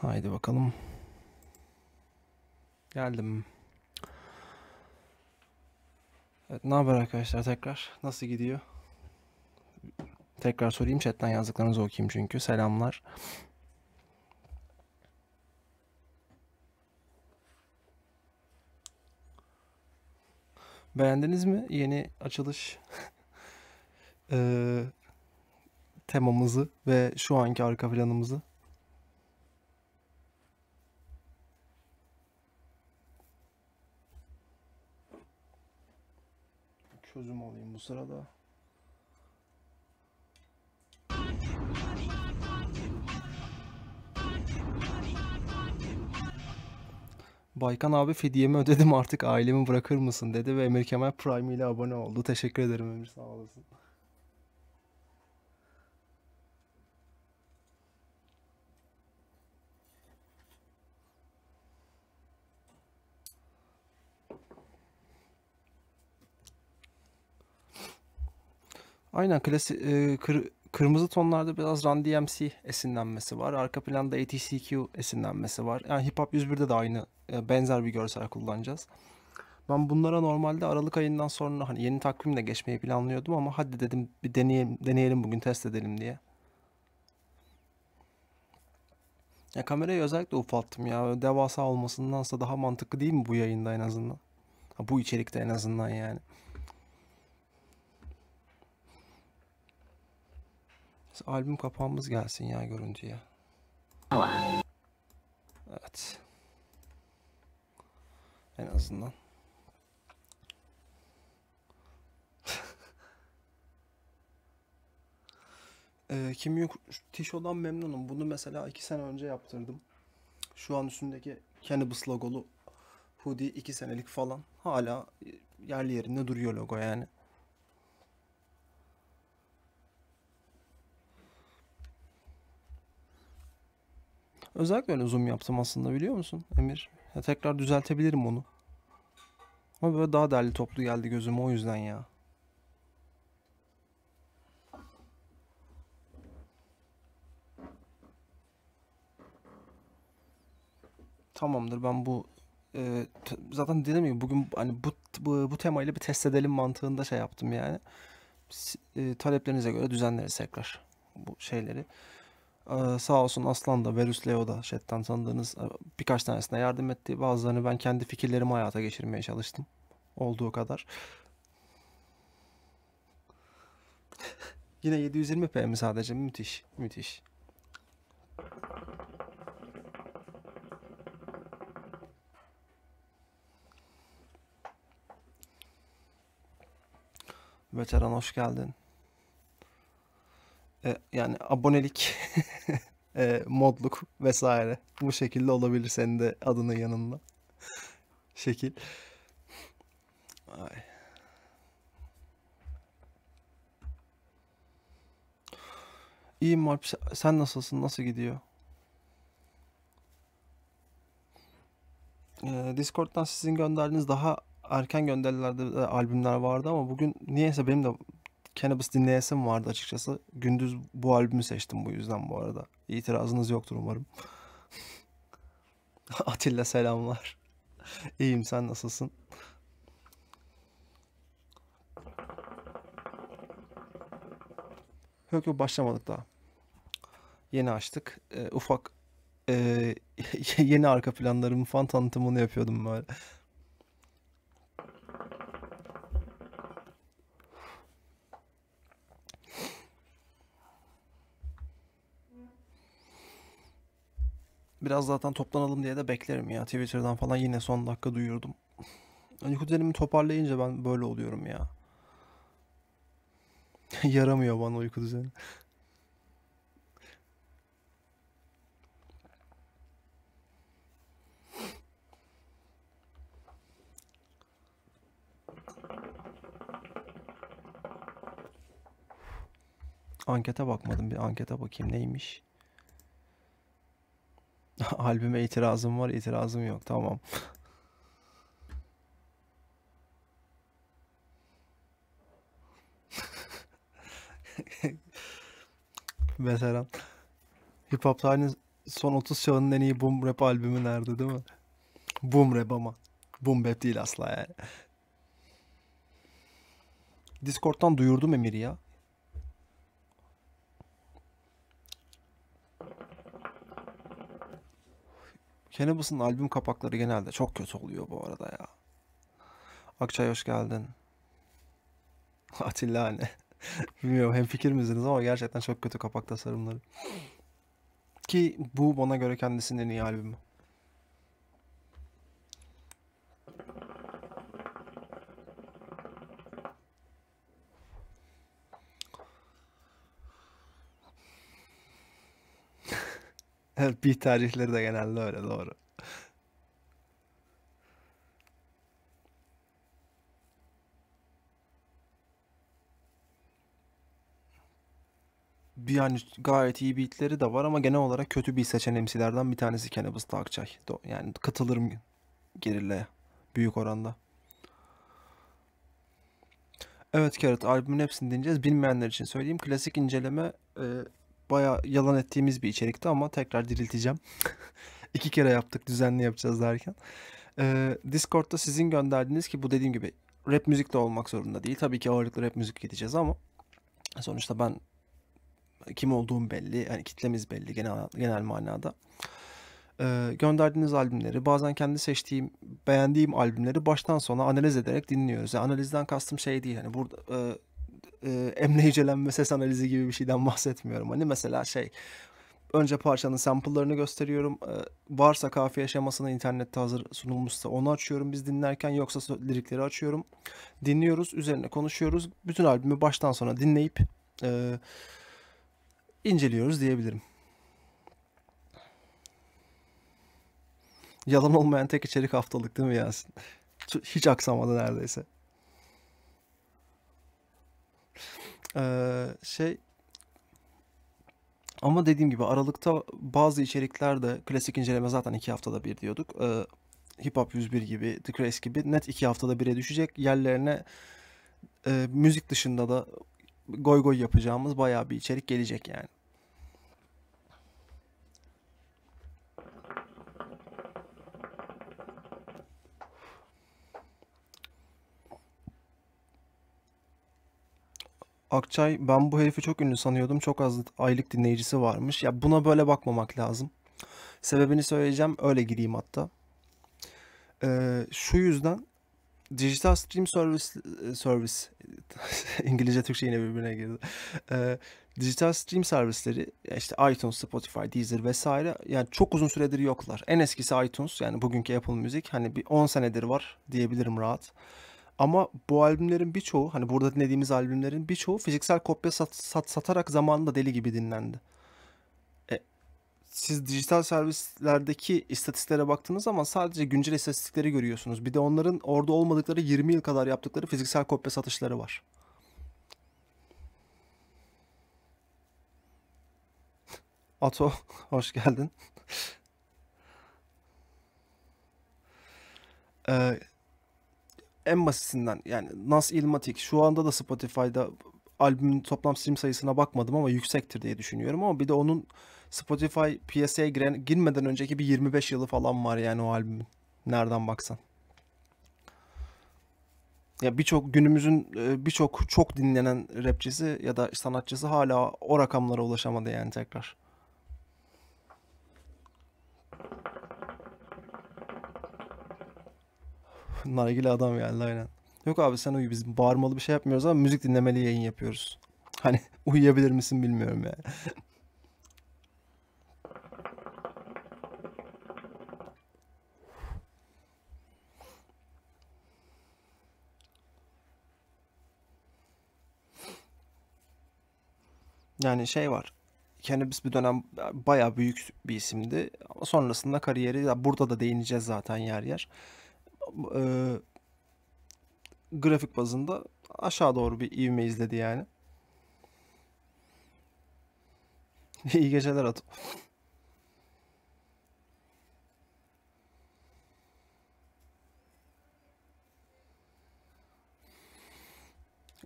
Haydi bakalım. Geldim. Evet, ne haber arkadaşlar tekrar? Nasıl gidiyor? Tekrar sorayım chatten yazdıklarınızı okuyayım çünkü. Selamlar. Beğendiniz mi yeni açılış temamızı ve şu anki arka planımızı? çözüm alayım bu sırada. Baykan abi fediyemi ödedim artık ailemi bırakır mısın dedi ve Emir Kemal Prime ile abone oldu. Teşekkür ederim Emir sağ olasın. Aynen klasik e, kır, kırmızı tonlarda biraz Run DMC esinlenmesi var. Arka planda ATCQ esinlenmesi var. Yani Hip Hop 101'de de aynı e, benzer bir görsel kullanacağız. Ben bunlara normalde Aralık ayından sonra hani yeni takvimle geçmeyi planlıyordum ama hadi dedim bir deneyelim, deneyelim bugün test edelim diye. Ya kamerayı özellikle ufalttım ya. Devasa olmasındansa daha mantıklı değil mi bu yayında en azından? Ha, bu içerikte en azından yani. albüm kapağımız gelsin ya görüntüye. Evet. En azından. e, Kim Yok Tişo'dan memnunum. Bunu mesela iki sene önce yaptırdım. Şu an üstündeki Cannabis logolu hoodie iki senelik falan. Hala yerli yerinde duruyor logo yani. Özellikle öyle zoom yaptım aslında biliyor musun Emir? Ya tekrar düzeltebilirim onu. Ama böyle daha derli toplu geldi gözüme o yüzden ya. Tamamdır ben bu e, zaten dedim ya bugün hani bu, bu bu temayla bir test edelim mantığında şey yaptım yani. E, taleplerinize göre düzenleriz tekrar bu şeyleri. Ee, sağ olsun Aslan da, Verus Leo da chatten tanıdığınız birkaç tanesine yardım etti. Bazılarını ben kendi fikirlerimi hayata geçirmeye çalıştım. Olduğu kadar. Yine 720p mi sadece? Müthiş, müthiş. Veteran hoş geldin. E, yani abonelik, e, modluk vesaire bu şekilde olabilir senin de adının yanında. Şekil. Ay. İyiyim Alp. Sen nasılsın? Nasıl gidiyor? Ee, Discord'dan sizin gönderdiğiniz daha erken gönderilerde e, albümler vardı ama bugün niyeyse benim de Cannabis dinleyesim vardı açıkçası. Gündüz bu albümü seçtim bu yüzden bu arada. İtirazınız yoktur umarım. Atilla selamlar. İyiyim sen nasılsın? Yok yok başlamadık daha. Yeni açtık. E, ufak e, yeni arka planlarımı fan tanıtımını yapıyordum böyle. Biraz zaten toplanalım diye de beklerim ya. Twitter'dan falan yine son dakika duyurdum. Hani kuzenimi toparlayınca ben böyle oluyorum ya. Yaramıyor bana uyku düzeni. Ankete bakmadım. Bir ankete bakayım neymiş. Albüme itirazım var, itirazım yok. Tamam. Mesela Hip Hop tarihinin son 30 yılının en iyi boom rap albümü nerede değil mi? Boom rap ama. Boom rap değil asla yani. Discord'dan duyurdum Emir ya. Cannibus'un albüm kapakları genelde çok kötü oluyor bu arada ya. Akçay hoş geldin. Atilla anne. Hani. Bilmiyorum hem fikir misiniz ama gerçekten çok kötü kapak tasarımları. Ki bu bana göre kendisinin en iyi albümü. bir tercihleri de genelde öyle doğru. bir yani gayet iyi beatleri de var ama genel olarak kötü bir seçen MC'lerden bir tanesi Cannabis Akçay. Yani katılırım gerilleye büyük oranda. Evet kerat albümün hepsini dinleyeceğiz. Bilmeyenler için söyleyeyim. Klasik inceleme e, baya yalan ettiğimiz bir içerikti ama tekrar dirilteceğim. İki kere yaptık düzenli yapacağız derken. Ee, Discord'da sizin gönderdiğiniz ki bu dediğim gibi rap müzik de olmak zorunda değil. Tabii ki ağırlıklı rap müzik gideceğiz ama sonuçta ben kim olduğum belli. Yani kitlemiz belli genel, genel manada. Ee, gönderdiğiniz albümleri bazen kendi seçtiğim beğendiğim albümleri baştan sona analiz ederek dinliyoruz. Yani analizden kastım şey değil hani burada e, e, emleyicelen ve ses analizi gibi bir şeyden bahsetmiyorum. Hani mesela şey önce parçanın sample'larını gösteriyorum. E, varsa kafiye şemasına internette hazır sunulmuşsa onu açıyorum biz dinlerken yoksa lirikleri açıyorum. Dinliyoruz, üzerine konuşuyoruz. Bütün albümü baştan sona dinleyip e, inceliyoruz diyebilirim. Yalan olmayan tek içerik haftalık değil mi Yasin? Hiç aksamadı neredeyse. Ee, şey ama dediğim gibi Aralık'ta bazı içerikler de klasik inceleme zaten iki haftada bir diyorduk. Ee, Hip Hop 101 gibi, The Craze gibi net iki haftada bire düşecek. Yerlerine e, müzik dışında da goy goy yapacağımız bayağı bir içerik gelecek yani. Akçay ben bu herifi çok ünlü sanıyordum. Çok az aylık dinleyicisi varmış. Ya buna böyle bakmamak lazım. Sebebini söyleyeceğim. Öyle gireyim hatta. Ee, şu yüzden dijital stream service, service, İngilizce Türkçe yine birbirine girdi. Ee, dijital stream servisleri işte iTunes, Spotify, Deezer vesaire yani çok uzun süredir yoklar. En eskisi iTunes yani bugünkü Apple Music hani bir 10 senedir var diyebilirim rahat. Ama bu albümlerin birçoğu hani burada dinlediğimiz albümlerin birçoğu fiziksel kopya sat, sat, satarak zamanında deli gibi dinlendi. E, siz dijital servislerdeki istatistiklere baktığınız zaman sadece güncel istatistikleri görüyorsunuz. Bir de onların orada olmadıkları 20 yıl kadar yaptıkları fiziksel kopya satışları var. Ato hoş geldin. ee, en basitinden yani Nas Ilmatik şu anda da Spotify'da albümün toplam stream sayısına bakmadım ama yüksektir diye düşünüyorum ama bir de onun Spotify piyasaya giren, girmeden önceki bir 25 yılı falan var yani o albümün. Nereden baksan. Ya birçok günümüzün e, birçok çok dinlenen rapçisi ya da sanatçısı hala o rakamlara ulaşamadı yani tekrar. Nargile adam geldi aynen. Yok abi sen uyu biz bağırmalı bir şey yapmıyoruz ama müzik dinlemeli yayın yapıyoruz. Hani uyuyabilir misin bilmiyorum yani. Yani şey var. Cannabis bir dönem baya büyük bir isimdi. Sonrasında kariyeri burada da değineceğiz zaten yer yer e, grafik bazında aşağı doğru bir ivme izledi yani. İyi geceler Ato.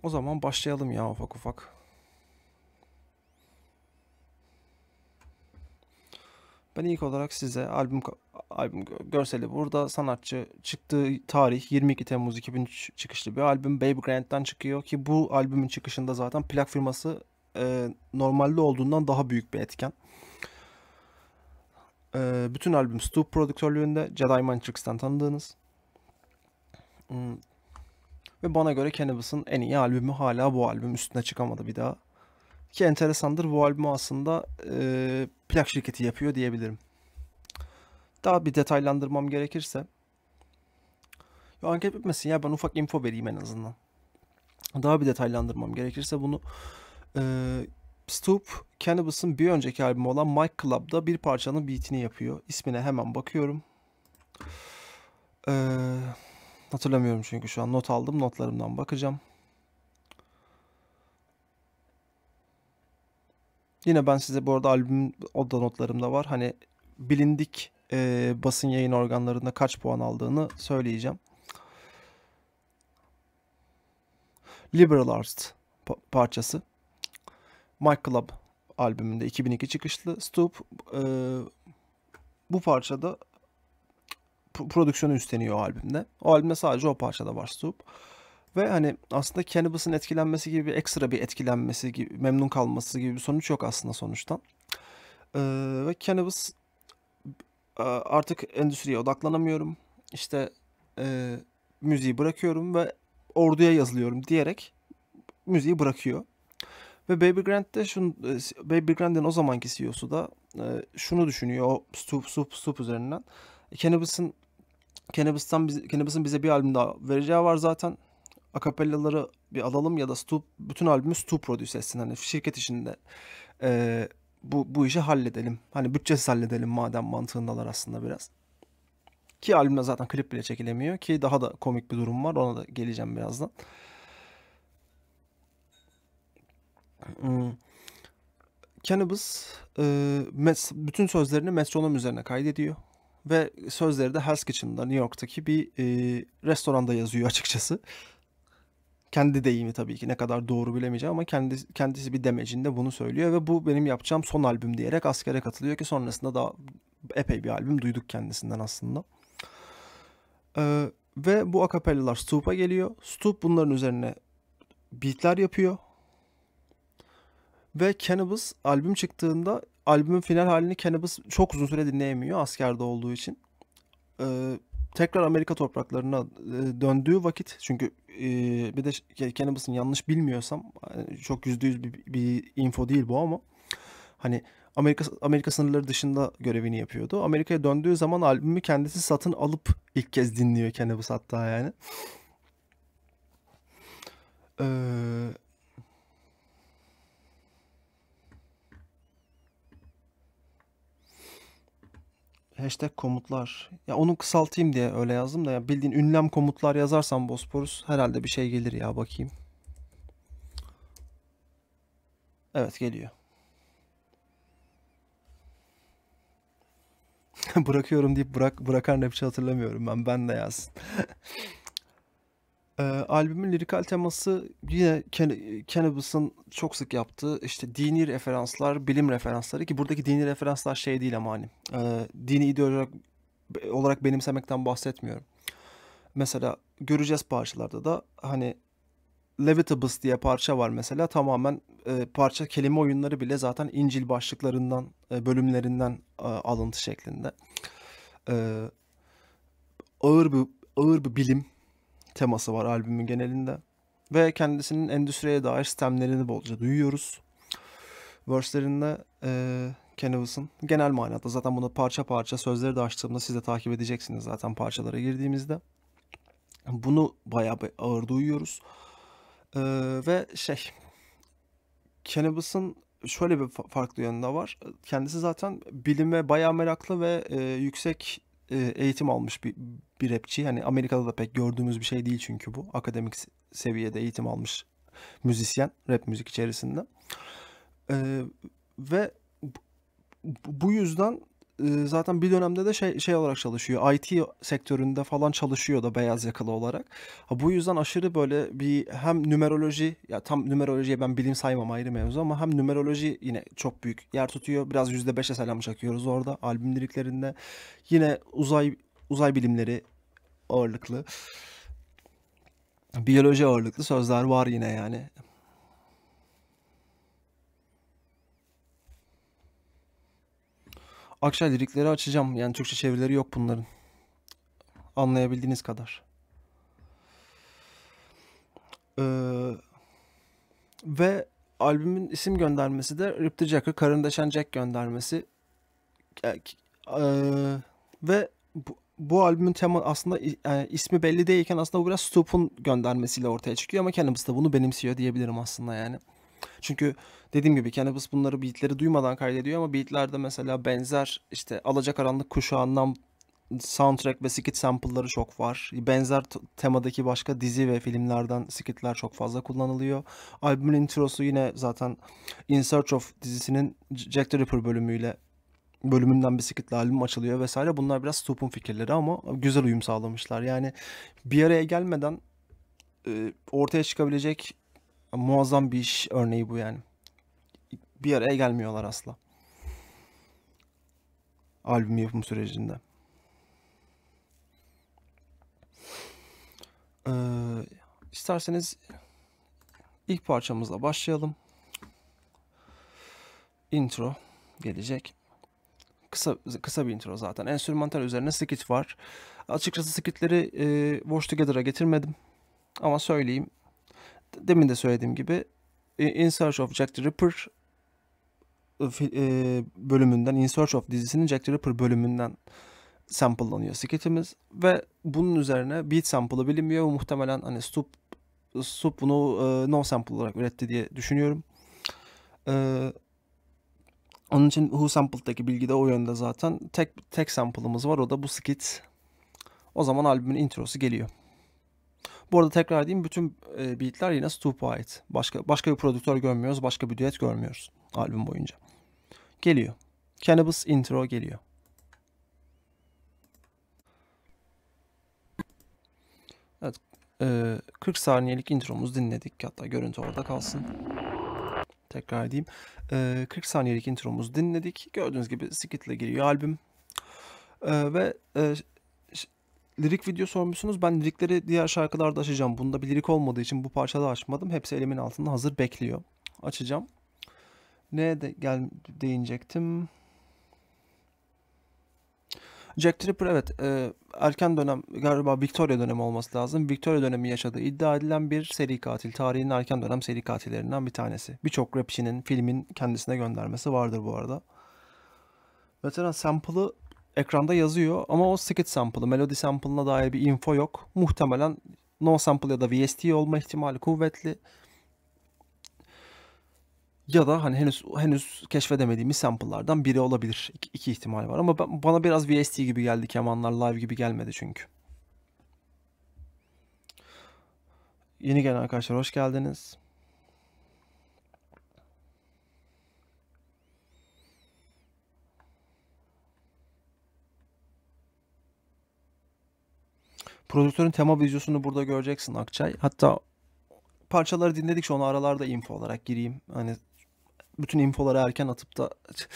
O zaman başlayalım ya ufak ufak. Ben ilk olarak size albüm albüm görseli burada. Sanatçı çıktığı tarih 22 Temmuz 2003 çıkışlı bir albüm. Baby Grant'tan çıkıyor ki bu albümün çıkışında zaten plak firması e, normalde olduğundan daha büyük bir etken. E, bütün albüm Stu prodüktörlüğünde Jedi Mind Tricks'ten tanıdığınız. Hmm. Ve bana göre Cannabis'ın en iyi albümü hala bu albüm. Üstüne çıkamadı bir daha. Ki enteresandır bu albümü aslında e, plak şirketi yapıyor diyebilirim. Daha bir detaylandırmam gerekirse. Yo, anket bitmesin ya ben ufak info vereyim en azından. Daha bir detaylandırmam gerekirse bunu e, Stoop Cannabis'ın bir önceki albümü olan Mike Club'da bir parçanın beatini yapıyor. İsmine hemen bakıyorum. Ee, hatırlamıyorum çünkü şu an not aldım. Notlarımdan bakacağım. Yine ben size bu arada albüm oda notlarımda var. Hani bilindik e, basın yayın organlarında kaç puan aldığını söyleyeceğim. Liberal Arts parçası. My Club albümünde 2002 çıkışlı Stoop. E, bu parçada prodüksiyonu üstleniyor o albümde. O albümde sadece o parçada var Stoop. Ve hani aslında Cannabis'in etkilenmesi gibi ekstra bir etkilenmesi gibi memnun kalması gibi bir sonuç yok aslında sonuçtan. Ee, ve Cannabis ee, artık endüstriye odaklanamıyorum. İşte e, müziği bırakıyorum ve orduya yazılıyorum diyerek müziği bırakıyor. Ve Baby Grant de şunu, e, Baby Grant'in o zamanki CEO'su da e, şunu düşünüyor o Stup Stup Stup üzerinden. E, Cannabis'in Cannabis'tan biz, Cannabis'in bize bir albüm daha vereceği var zaten. Akapellaları bir alalım ya da Stup. bütün albümü Stup produce etsin. Hani şirket içinde e, bu, bu işi halledelim. Hani bütçesiz halledelim madem mantığındalar aslında biraz. Ki albümde zaten klip bile çekilemiyor ki daha da komik bir durum var. Ona da geleceğim birazdan. Hmm. Cannabis e, mes, bütün sözlerini metronom üzerine kaydediyor. Ve sözleri de Hell's Kitchen'da New York'taki bir e, restoranda yazıyor açıkçası kendi deyimi tabii ki ne kadar doğru bilemeyeceğim ama kendisi, kendisi bir demecinde bunu söylüyor ve bu benim yapacağım son albüm diyerek askere katılıyor ki sonrasında daha epey bir albüm duyduk kendisinden aslında. Ee, ve bu akapellalar Stoop'a geliyor. Stoop bunların üzerine beatler yapıyor. Ve Cannabis albüm çıktığında albümün final halini Cannabis çok uzun süre dinleyemiyor askerde olduğu için. Ee, tekrar Amerika topraklarına e, döndüğü vakit çünkü e, bir de Cannibus'un yanlış bilmiyorsam hani çok yüzde yüz bir, info değil bu ama hani Amerika Amerika sınırları dışında görevini yapıyordu. Amerika'ya döndüğü zaman albümü kendisi satın alıp ilk kez dinliyor Cannibus hatta yani. hashtag komutlar. Ya onu kısaltayım diye öyle yazdım da ya bildiğin ünlem komutlar yazarsam Bosporus herhalde bir şey gelir ya bakayım. Evet geliyor. Bırakıyorum deyip bırak bırakan rapçi hatırlamıyorum ben. Ben de yazsın. Ee, albümün lirikal teması yine Can- Cannabis'ın çok sık yaptığı işte dini referanslar, bilim referansları ki buradaki dini referanslar şey değil ama hani e, dini ideoloji olarak, benimsemekten bahsetmiyorum. Mesela göreceğiz parçalarda da hani Levitabus diye parça var mesela tamamen e, parça kelime oyunları bile zaten İncil başlıklarından e, bölümlerinden e, alıntı şeklinde. E, ağır bir ağır bir bilim teması var albümün genelinde. Ve kendisinin endüstriye dair sistemlerini bolca duyuyoruz. Verse'lerinde e, Cannabis'ın genel manada zaten bunu parça parça sözleri de açtığımda siz de takip edeceksiniz zaten parçalara girdiğimizde. Bunu bayağı bir ağır duyuyoruz. E, ve şey Cannabis'ın şöyle bir farklı yönde var. Kendisi zaten bilime bayağı meraklı ve e, yüksek e, eğitim almış bir, bir rapçi. Hani Amerika'da da pek gördüğümüz bir şey değil çünkü bu. Akademik seviyede eğitim almış müzisyen rap müzik içerisinde. Ee, ve bu yüzden zaten bir dönemde de şey, şey olarak çalışıyor. IT sektöründe falan çalışıyor da beyaz yakalı olarak. Ha, bu yüzden aşırı böyle bir hem numeroloji ya tam numerolojiye ben bilim saymam ayrı mevzu ama hem numeroloji yine çok büyük yer tutuyor. Biraz yüzde %5'e selam çakıyoruz orada albüm liriklerinde. Yine uzay uzay bilimleri ağırlıklı. Biyoloji ağırlıklı sözler var yine yani. Akşay lirikleri açacağım. Yani Türkçe çevirileri yok bunların. Anlayabildiğiniz kadar. Ee, ve albümün isim göndermesi de Rip the Jacker, Karın Jack göndermesi. Ee, ve bu, bu albümün tema aslında yani ismi belli değilken aslında bu biraz Stoop'un göndermesiyle ortaya çıkıyor ama kendimiz de bunu benimsiyor diyebilirim aslında yani. Çünkü dediğim gibi Cannabis bunları beatleri duymadan kaydediyor ama beatlerde mesela benzer işte Alacakaranlık kuşağından soundtrack ve skit sample'ları çok var. Benzer temadaki başka dizi ve filmlerden skitler çok fazla kullanılıyor. Albümün introsu yine zaten In Search of dizisinin Jack the Ripper bölümüyle bölümünden bir skitle albüm açılıyor vesaire. Bunlar biraz Stoop'un fikirleri ama güzel uyum sağlamışlar. Yani bir araya gelmeden ortaya çıkabilecek muazzam bir iş örneği bu yani. Bir araya gelmiyorlar asla. Albüm yapım sürecinde. Ee, isterseniz ilk parçamızla başlayalım. Intro gelecek. Kısa kısa bir intro zaten. Enstrümantal üzerine skit var. Açıkçası skitleri e, Watch Together'a getirmedim. Ama söyleyeyim demin de söylediğim gibi In Search of Jack the Ripper e, e, bölümünden, In Search of dizisinin Jack the Ripper bölümünden sample'lanıyor sketimiz ve bunun üzerine beat sample'ı bilinmiyor. Muhtemelen hani Stup, Stup bunu e, no sample olarak üretti diye düşünüyorum. E, onun için Who Sample'daki bilgi de o yönde zaten. Tek tek sample'ımız var o da bu skit. O zaman albümün introsu geliyor. Bu arada tekrar diyeyim bütün e, beatler yine Stupa ait. Başka başka bir prodüktör görmüyoruz, başka bir düet görmüyoruz albüm boyunca. Geliyor. Cannabis intro geliyor. Evet, e, 40 saniyelik intromuz dinledik. Hatta görüntü orada kalsın. Tekrar edeyim. E, 40 saniyelik intromuz dinledik. Gördüğünüz gibi skitle giriyor albüm. E, ve e, lirik video sormuşsunuz. Ben lirikleri diğer şarkılarda açacağım. Bunda bir lirik olmadığı için bu parçada açmadım. Hepsi elimin altında hazır bekliyor. Açacağım. Ne de gel değinecektim. Jack Tripper evet e, erken dönem galiba Victoria dönemi olması lazım. Victoria dönemi yaşadığı iddia edilen bir seri katil. Tarihin erken dönem seri katillerinden bir tanesi. Birçok rapçinin filmin kendisine göndermesi vardır bu arada. Mesela sample'ı ekranda yazıyor ama o skit sample'ı, melodi sample'ına dair bir info yok. Muhtemelen no sample ya da VST olma ihtimali kuvvetli. Ya da hani henüz henüz keşfedemediğimiz sample'lardan biri olabilir. İki, iki ihtimal var ama ben, bana biraz VST gibi geldi kemanlar live gibi gelmedi çünkü. Yeni gelen arkadaşlar hoş geldiniz. Prodüktörün tema videosunu burada göreceksin Akçay. Hatta parçaları dinledikçe sonra aralarda info olarak gireyim. Hani bütün infoları erken atıp da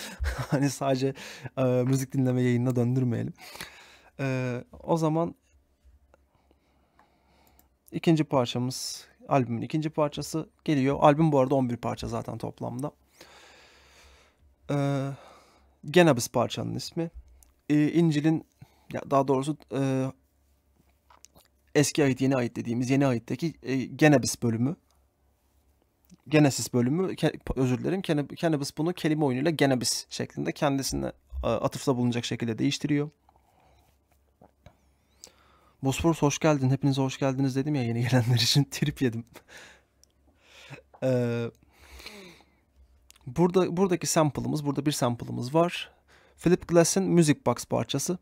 hani sadece e, müzik dinleme yayınına döndürmeyelim. E, o zaman ikinci parçamız albümün ikinci parçası geliyor. Albüm bu arada 11 parça zaten toplamda. E, Genabis parçanın ismi. E, İncil'in daha doğrusu e, eski ayet yeni ayet dediğimiz yeni ayetteki e, Genebis bölümü Genesis bölümü ke, özür dilerim Cannabis bunu kelime oyunuyla Genesis şeklinde kendisine e, atıfta bulunacak şekilde değiştiriyor. Bosporus hoş geldin. Hepinize hoş geldiniz dedim ya yeni gelenler için trip yedim. ee, burada buradaki sample'ımız, burada bir sample'ımız var. Philip Glass'in Music Box parçası.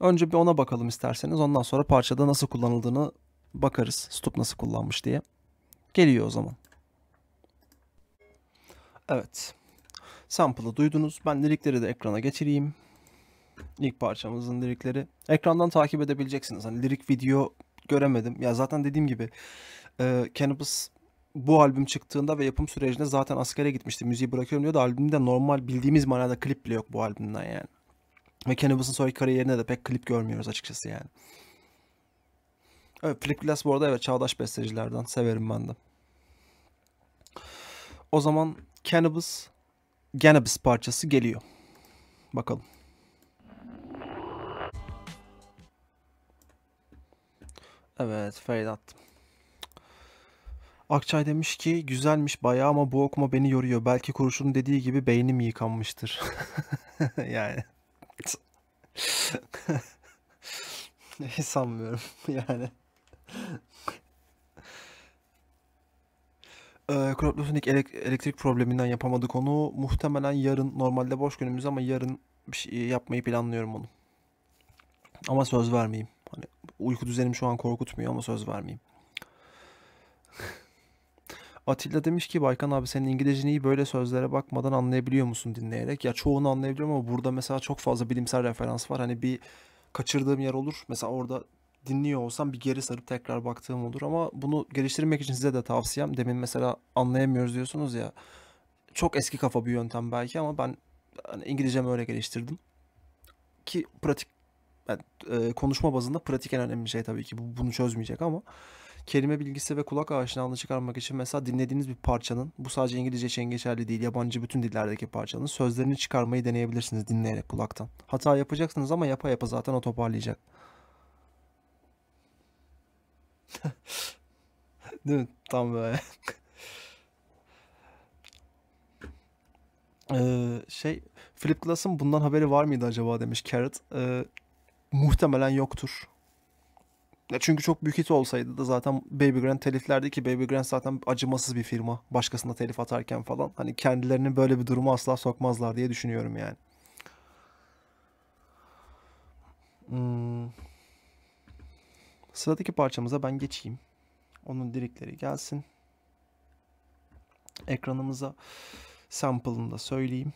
Önce bir ona bakalım isterseniz. Ondan sonra parçada nasıl kullanıldığını bakarız. Stup nasıl kullanmış diye. Geliyor o zaman. Evet. Sample'ı duydunuz. Ben lirikleri de ekrana getireyim. İlk parçamızın lirikleri. Ekrandan takip edebileceksiniz. Hani lirik video göremedim. Ya zaten dediğim gibi e, Cannabis bu albüm çıktığında ve yapım sürecinde zaten askere gitmişti. Müziği bırakıyorum diyor da albümde normal bildiğimiz manada klip bile yok bu albümden yani. Ve Cannibus'un sonraki kariyerine de pek klip görmüyoruz açıkçası yani. Evet Flip Glass bu arada evet çağdaş bestecilerden. Severim ben de. O zaman Cannabis Cannabis parçası geliyor. Bakalım. Evet fade attım. Akçay demiş ki güzelmiş bayağı ama bu okuma beni yoruyor. Belki kurşunun dediği gibi beynim yıkanmıştır. yani Hiç sanmıyorum yani. Ee, Kroplos'un ilk elektrik probleminden yapamadık onu. Muhtemelen yarın normalde boş günümüz ama yarın bir şey e, yapmayı planlıyorum onu. Ama söz vermeyeyim. Hani uyku düzenim şu an korkutmuyor ama söz vermeyeyim. Atilla demiş ki Baykan abi senin iyi böyle sözlere bakmadan anlayabiliyor musun dinleyerek? Ya çoğunu anlayabiliyorum ama burada mesela çok fazla bilimsel referans var. Hani bir kaçırdığım yer olur. Mesela orada dinliyor olsam bir geri sarıp tekrar baktığım olur ama bunu geliştirmek için size de tavsiyem. Demin mesela anlayamıyoruz diyorsunuz ya. Çok eski kafa bir yöntem belki ama ben hani İngilizcemi öyle geliştirdim. Ki pratik yani, e, konuşma bazında pratik en önemli şey tabii ki. Bu, bunu çözmeyecek ama kelime bilgisi ve kulak aşinalığını çıkarmak için mesela dinlediğiniz bir parçanın bu sadece İngilizce için geçerli değil yabancı bütün dillerdeki parçanın sözlerini çıkarmayı deneyebilirsiniz dinleyerek kulaktan. Hata yapacaksınız ama yapa yapa zaten o toparlayacak. değil mi? Tam böyle. Ee, şey Flip Glass'ın bundan haberi var mıydı acaba demiş Carrot. Ee, muhtemelen yoktur. Ya çünkü çok büyük hit olsaydı da zaten Baby Grand teliflerdi ki Baby Grand zaten acımasız bir firma. Başkasına telif atarken falan. Hani kendilerini böyle bir duruma asla sokmazlar diye düşünüyorum yani. Hmm. Sıradaki parçamıza ben geçeyim. Onun direkleri gelsin. Ekranımıza sample'ını da söyleyeyim.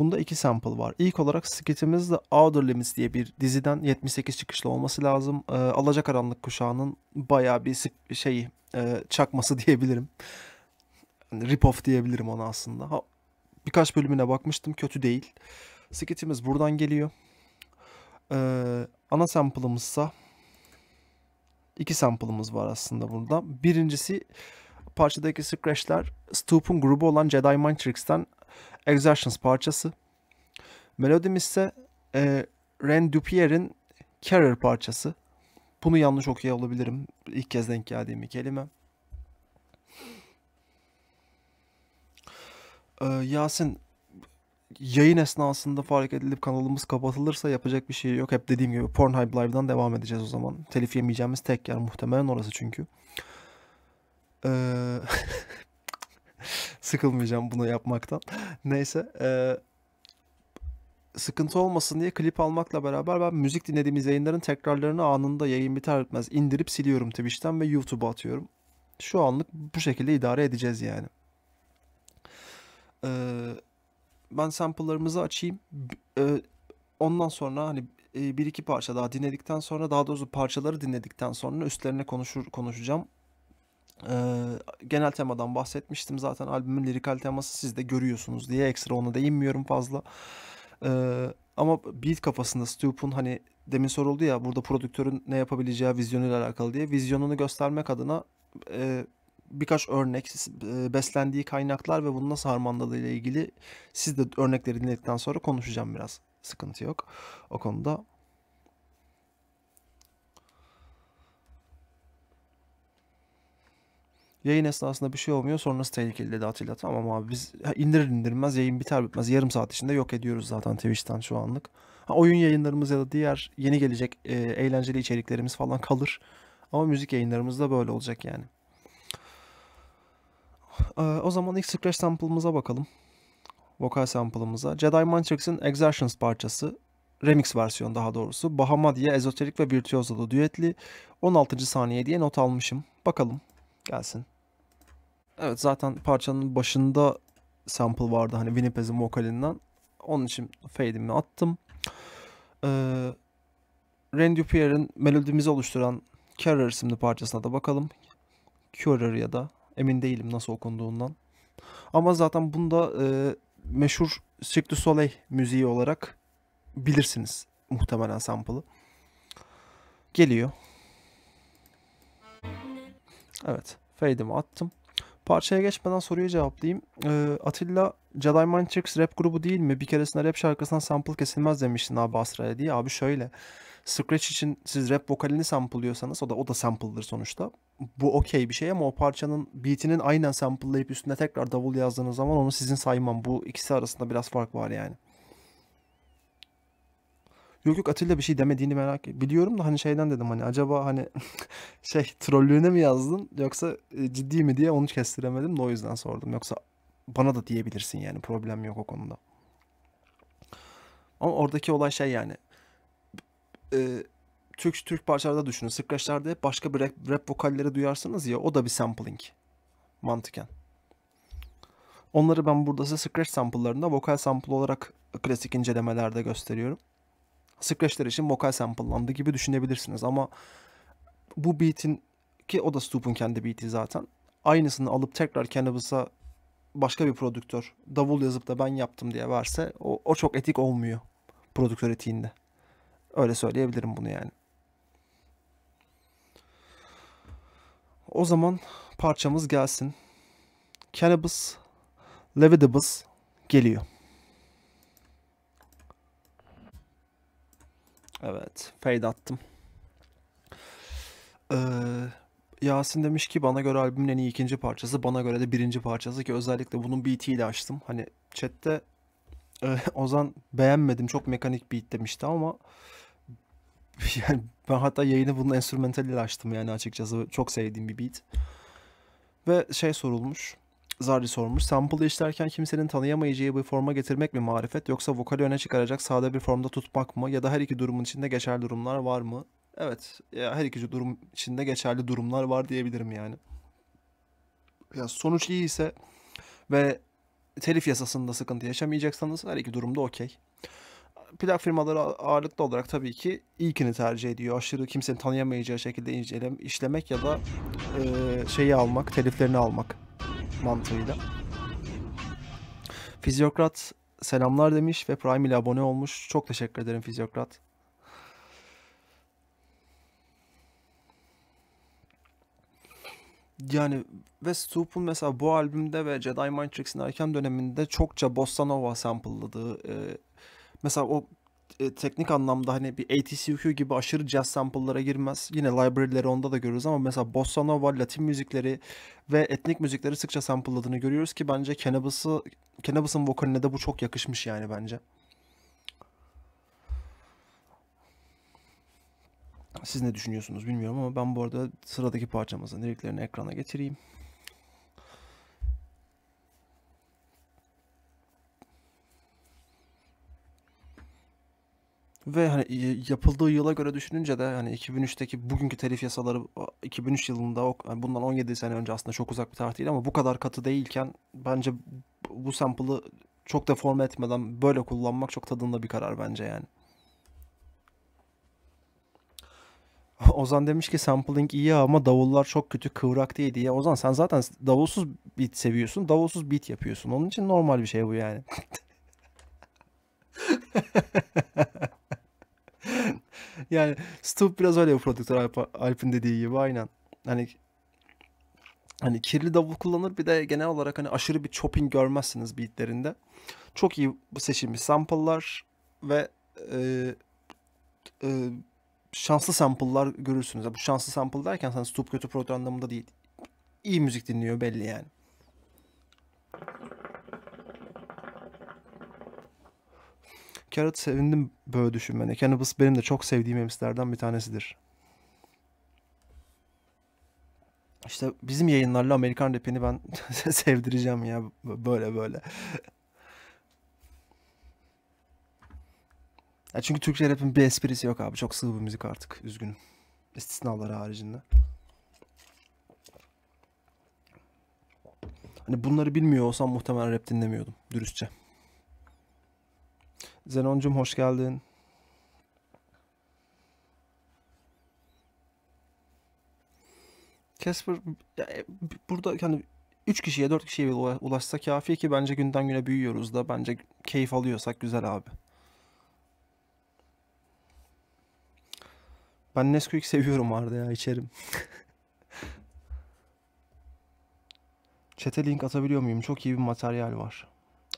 Bunda iki sample var. İlk olarak skeçimizde Outer Limits diye bir diziden 78 çıkışlı olması lazım. E, Alacakaranlık kuşağının baya bir şey e, çakması diyebilirim. Hani ripoff diyebilirim ona aslında. Ha, birkaç bölümüne bakmıştım kötü değil. Sketimiz buradan geliyor. Ee, ana sample'ımızsa iki sample'ımız var aslında burada. Birincisi parçadaki scratch'ler Stoop'un grubu olan Jedi Mind Tricks'ten Exertions parçası. Melodim ise e, Ren Dupier'in Carrier parçası. Bunu yanlış okuyabilirim. İlk kez denk geldiğim bir kelime. Ee, Yasin yayın esnasında fark edilip kanalımız kapatılırsa yapacak bir şey yok. Hep dediğim gibi Pornhub Live'dan devam edeceğiz o zaman. Telif yemeyeceğimiz tek yer muhtemelen orası çünkü. Ee, Sıkılmayacağım bunu yapmaktan. Neyse. E, sıkıntı olmasın diye klip almakla beraber ben müzik dinlediğimiz yayınların tekrarlarını anında yayın biter bitmez indirip siliyorum Twitch'ten ve YouTube'a atıyorum. Şu anlık bu şekilde idare edeceğiz yani. Ee, ben sample'larımızı açayım. Ee, ondan sonra hani e, bir iki parça daha dinledikten sonra daha doğrusu parçaları dinledikten sonra üstlerine konuşur konuşacağım. Ee, genel temadan bahsetmiştim zaten albümün lirikal teması siz de görüyorsunuz diye ekstra ona değinmiyorum fazla. Ee, ama beat kafasında Stup'un hani demin soruldu ya burada prodüktörün ne yapabileceği vizyonuyla alakalı diye vizyonunu göstermek adına e, birkaç örnek e, beslendiği kaynaklar ve bunu nasıl harmanladığı ile ilgili siz de örnekleri dinledikten sonra konuşacağım biraz. Sıkıntı yok o konuda. Yayın esnasında bir şey olmuyor sonrası tehlikeli dedi Atilla. Tamam abi biz indirir indirmez yayın biter bitmez yarım saat içinde yok ediyoruz zaten Twitch'ten şu anlık. Ha, oyun yayınlarımız ya da diğer yeni gelecek e, eğlenceli içeriklerimiz falan kalır. Ama müzik yayınlarımız da böyle olacak yani. E, o zaman ilk scratch sample'ımıza bakalım. Vokal sample'ımıza. Jedi Mind Tricks'in Exertions parçası remix versiyon daha doğrusu. Bahama diye ezoterik ve virtüozolu düetli. 16. saniye diye not almışım. Bakalım gelsin. Evet zaten parçanın başında sample vardı hani Winnipeg'in vokalinden. Onun için fade'imi attım. Ee, Randy Pierre'in melodimizi oluşturan Carrer isimli parçasına da bakalım. Curer ya da emin değilim nasıl okunduğundan. Ama zaten bunda e, meşhur Cirque du Soleil müziği olarak bilirsiniz muhtemelen sample'ı. Geliyor. Evet. Fade'imi attım. Parçaya geçmeden soruyu cevaplayayım. Ee, Atilla Jedi Mind Tricks rap grubu değil mi? Bir keresinde rap şarkısından sample kesilmez demiştin abi Asra'ya diye. Abi şöyle. Scratch için siz rap vokalini sample'lıyorsanız o da o da sample'dır sonuçta. Bu okey bir şey ama o parçanın beatinin aynen sample'layıp üstüne tekrar davul yazdığınız zaman onu sizin saymam. Bu ikisi arasında biraz fark var yani. Yok yok Atilla bir şey demediğini merak ediyorum biliyorum da hani şeyden dedim hani acaba hani şey trollüğüne mi yazdın yoksa e, ciddi mi diye onu kestiremedim de o yüzden sordum. Yoksa bana da diyebilirsin yani problem yok o konuda. Ama oradaki olay şey yani e, Türk Türk parçalarda düşünün. Scratch'lerde hep başka bir rap, rap vokalleri duyarsınız ya o da bir sampling mantıken. Onları ben burada size Scratch sample'larında vokal sample olarak klasik incelemelerde gösteriyorum. Scratch'ler için vokal sample'landı gibi düşünebilirsiniz ama bu beat'in ki o da Stoop'un kendi beat'i zaten. Aynısını alıp tekrar Cannabis'a başka bir prodüktör davul yazıp da ben yaptım diye verse o, o çok etik olmuyor prodüktör etiğinde. Öyle söyleyebilirim bunu yani. O zaman parçamız gelsin. Cannabis Levitabus geliyor. Evet. Fade attım. Ee, Yasin demiş ki bana göre albümün en iyi ikinci parçası. Bana göre de birinci parçası ki özellikle bunun beat ile açtım. Hani chatte e, Ozan beğenmedim çok mekanik beat demişti ama yani ben hatta yayını bunun enstrümentaliyle açtım yani açıkçası. Çok sevdiğim bir beat. Ve şey sorulmuş. Zarri sormuş. Sample işlerken kimsenin tanıyamayacağı bir forma getirmek mi marifet yoksa vokali öne çıkaracak sade bir formda tutmak mı ya da her iki durumun içinde geçerli durumlar var mı? Evet ya her iki durum içinde geçerli durumlar var diyebilirim yani. Ya sonuç iyi ise ve telif yasasında sıkıntı yaşamayacaksanız her iki durumda okey. Plak firmaları ağırlıklı olarak tabii ki ilkini tercih ediyor. Aşırı kimsenin tanıyamayacağı şekilde incelem, işlemek ya da e, şeyi almak, teliflerini almak mantığıyla. Fizyokrat selamlar demiş ve Prime ile abone olmuş. Çok teşekkür ederim Fizyokrat. Yani ve Stoop'un mesela bu albümde ve Jedi Mind Tricks'in erken döneminde çokça bossa nova sample'ladığı e, mesela o e, teknik anlamda hani bir ATCQ gibi aşırı jazz sample'lara girmez. Yine library'leri onda da görürüz ama mesela bossa nova, Latin müzikleri ve etnik müzikleri sıkça sample'ladığını görüyoruz ki bence Cannabis'ı Cannabis'ın vokaline de bu çok yakışmış yani bence. Siz ne düşünüyorsunuz bilmiyorum ama ben bu arada sıradaki parçamızın liriklerini ekrana getireyim. Ve hani yapıldığı yıla göre düşününce de hani 2003'teki bugünkü telif yasaları 2003 yılında o, yani bundan 17 sene önce aslında çok uzak bir tarih değil ama bu kadar katı değilken bence bu sample'ı çok deforme etmeden böyle kullanmak çok tadında bir karar bence yani. Ozan demiş ki sampling iyi ama davullar çok kötü kıvrak diye diye. Ozan sen zaten davulsuz beat seviyorsun. Davulsuz beat yapıyorsun. Onun için normal bir şey bu yani. yani Stoop biraz öyle bir prodüktör Alp, Alp'in dediği gibi aynen. Hani hani kirli davul kullanır bir de genel olarak hani aşırı bir chopping görmezsiniz beatlerinde. Çok iyi bu seçilmiş sample'lar ve e, e, şanslı sample'lar görürsünüz. Ya bu şanslı sample derken sen Stoop kötü prodüktör anlamında değil. İyi müzik dinliyor belli yani. Carrot sevindim böyle düşünmene. Cannabis benim de çok sevdiğim emislerden bir tanesidir. İşte bizim yayınlarla Amerikan rapini ben sevdireceğim ya böyle böyle. ya çünkü Türkçe rapin bir esprisi yok abi. Çok sığ bir müzik artık. Üzgünüm. İstisnalar haricinde. Hani bunları bilmiyor olsam muhtemelen rap dinlemiyordum dürüstçe. Zenoncum hoş geldin. Casper ya, e, burada yani 3 kişiye 4 kişiye ulaşsa kafi ki bence günden güne büyüyoruz da bence keyif alıyorsak güzel abi. Ben Nesquik seviyorum arda ya içerim. Çete link atabiliyor muyum? Çok iyi bir materyal var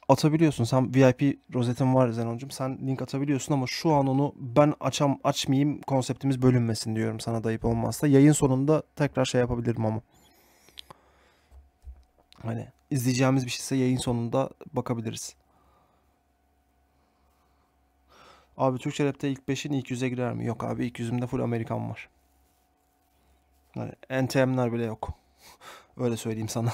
atabiliyorsun. Sen VIP rozetin var Zenon'cum. Sen link atabiliyorsun ama şu an onu ben açam açmayayım konseptimiz bölünmesin diyorum sana dayıp olmazsa. Yayın sonunda tekrar şey yapabilirim ama. Hani izleyeceğimiz bir şeyse yayın sonunda bakabiliriz. Abi Türkçe Rap'te ilk 5'in ilk 100'e girer mi? Yok abi ilk 100'ümde full Amerikan var. Hani NTM'ler bile yok. Öyle söyleyeyim sana.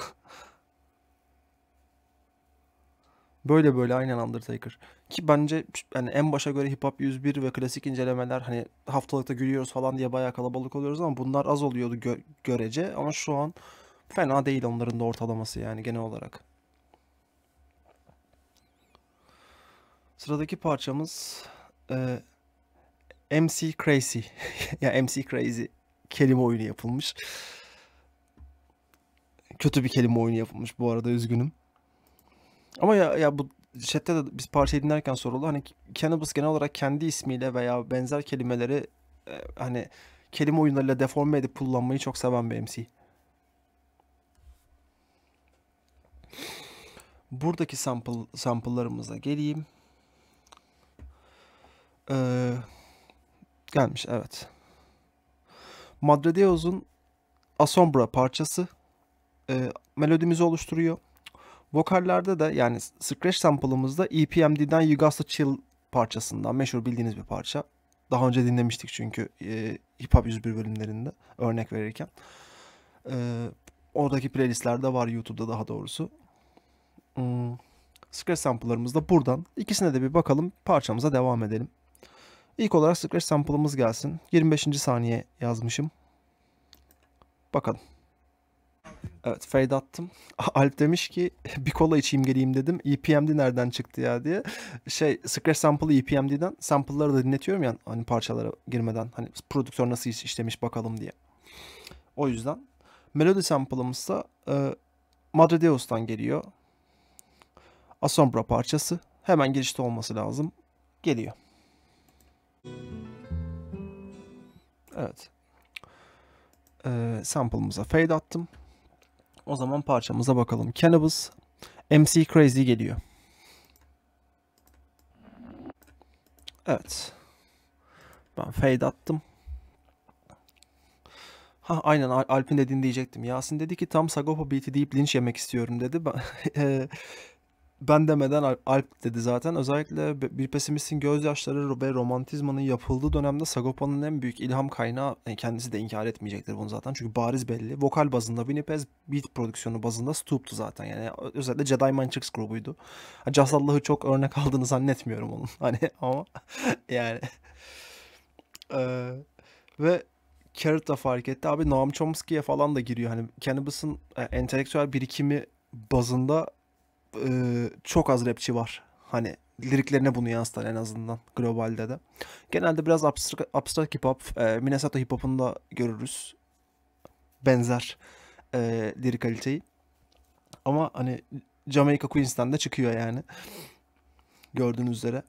Böyle böyle aynen Undertaker. Ki bence yani en başa göre Hip Hop 101 ve klasik incelemeler hani haftalıkta gülüyoruz falan diye bayağı kalabalık oluyoruz ama bunlar az oluyordu gö- görece ama şu an fena değil onların da ortalaması yani genel olarak. Sıradaki parçamız e, MC Crazy. ya MC Crazy kelime oyunu yapılmış. Kötü bir kelime oyunu yapılmış bu arada üzgünüm. Ama ya, ya bu chatte de biz parçayı dinlerken soruldu. Hani Cannabis genel olarak kendi ismiyle veya benzer kelimeleri e, hani kelime oyunlarıyla deforme edip kullanmayı çok seven bir MC. Buradaki sample, sample'larımıza geleyim. Ee, gelmiş evet. Madredeos'un Asombra parçası e, melodimizi oluşturuyor. Vokallerde de yani scratch sample'ımızda EPMD'den You Got Chill parçasından meşhur bildiğiniz bir parça. Daha önce dinlemiştik çünkü e, Hip Hop 101 bölümlerinde örnek verirken. E, oradaki playlistlerde var YouTube'da daha doğrusu. Hmm. Scratch sample'larımız da buradan. İkisine de bir bakalım parçamıza devam edelim. İlk olarak Scratch sample'ımız gelsin. 25. saniye yazmışım. Bakalım. Evet fade attım. Alp demiş ki bir kola içeyim geleyim dedim. EPMD nereden çıktı ya diye. Şey Scratch Sample'ı EPMD'den sample'ları da dinletiyorum ya hani parçalara girmeden. Hani prodüktör nasıl işlemiş bakalım diye. O yüzden melodi sample'ımız da e, Madre Deus'tan geliyor. Asombra parçası. Hemen girişte olması lazım. Geliyor. Evet. E, sample'ımıza fade attım. O zaman parçamıza bakalım. Cannabis MC Crazy geliyor. Evet. Ben fade attım. Ha aynen Alp'in dediğini diyecektim. Yasin dedi ki tam Sagopa beat'i deyip linç yemek istiyorum dedi. Ben, ben demeden Alp dedi zaten. Özellikle Bir Pesimist'in gözyaşları ve romantizmanın yapıldığı dönemde Sagopa'nın en büyük ilham kaynağı e, kendisi de inkar etmeyecektir bunu zaten. Çünkü bariz belli. Vokal bazında Winnipeg, beat prodüksiyonu bazında Stoop'tu zaten. Yani özellikle Jedi Mind grubuydu. Just Allah'ı çok örnek aldığını zannetmiyorum onun. Hani ama yani. ee, ve Carrot da fark etti. Abi Noam Chomsky'ye falan da giriyor. Hani Cannabis'ın e, entelektüel birikimi bazında e, çok az rapçi var. Hani liriklerine bunu yansıtan en azından globalde de. Genelde biraz abstract, abstract hip hop, e, Minnesota hip hop'unda görürüz. Benzer e, lirikaliteyi. Ama hani Jamaica Queens'ten de çıkıyor yani. Gördüğünüz üzere.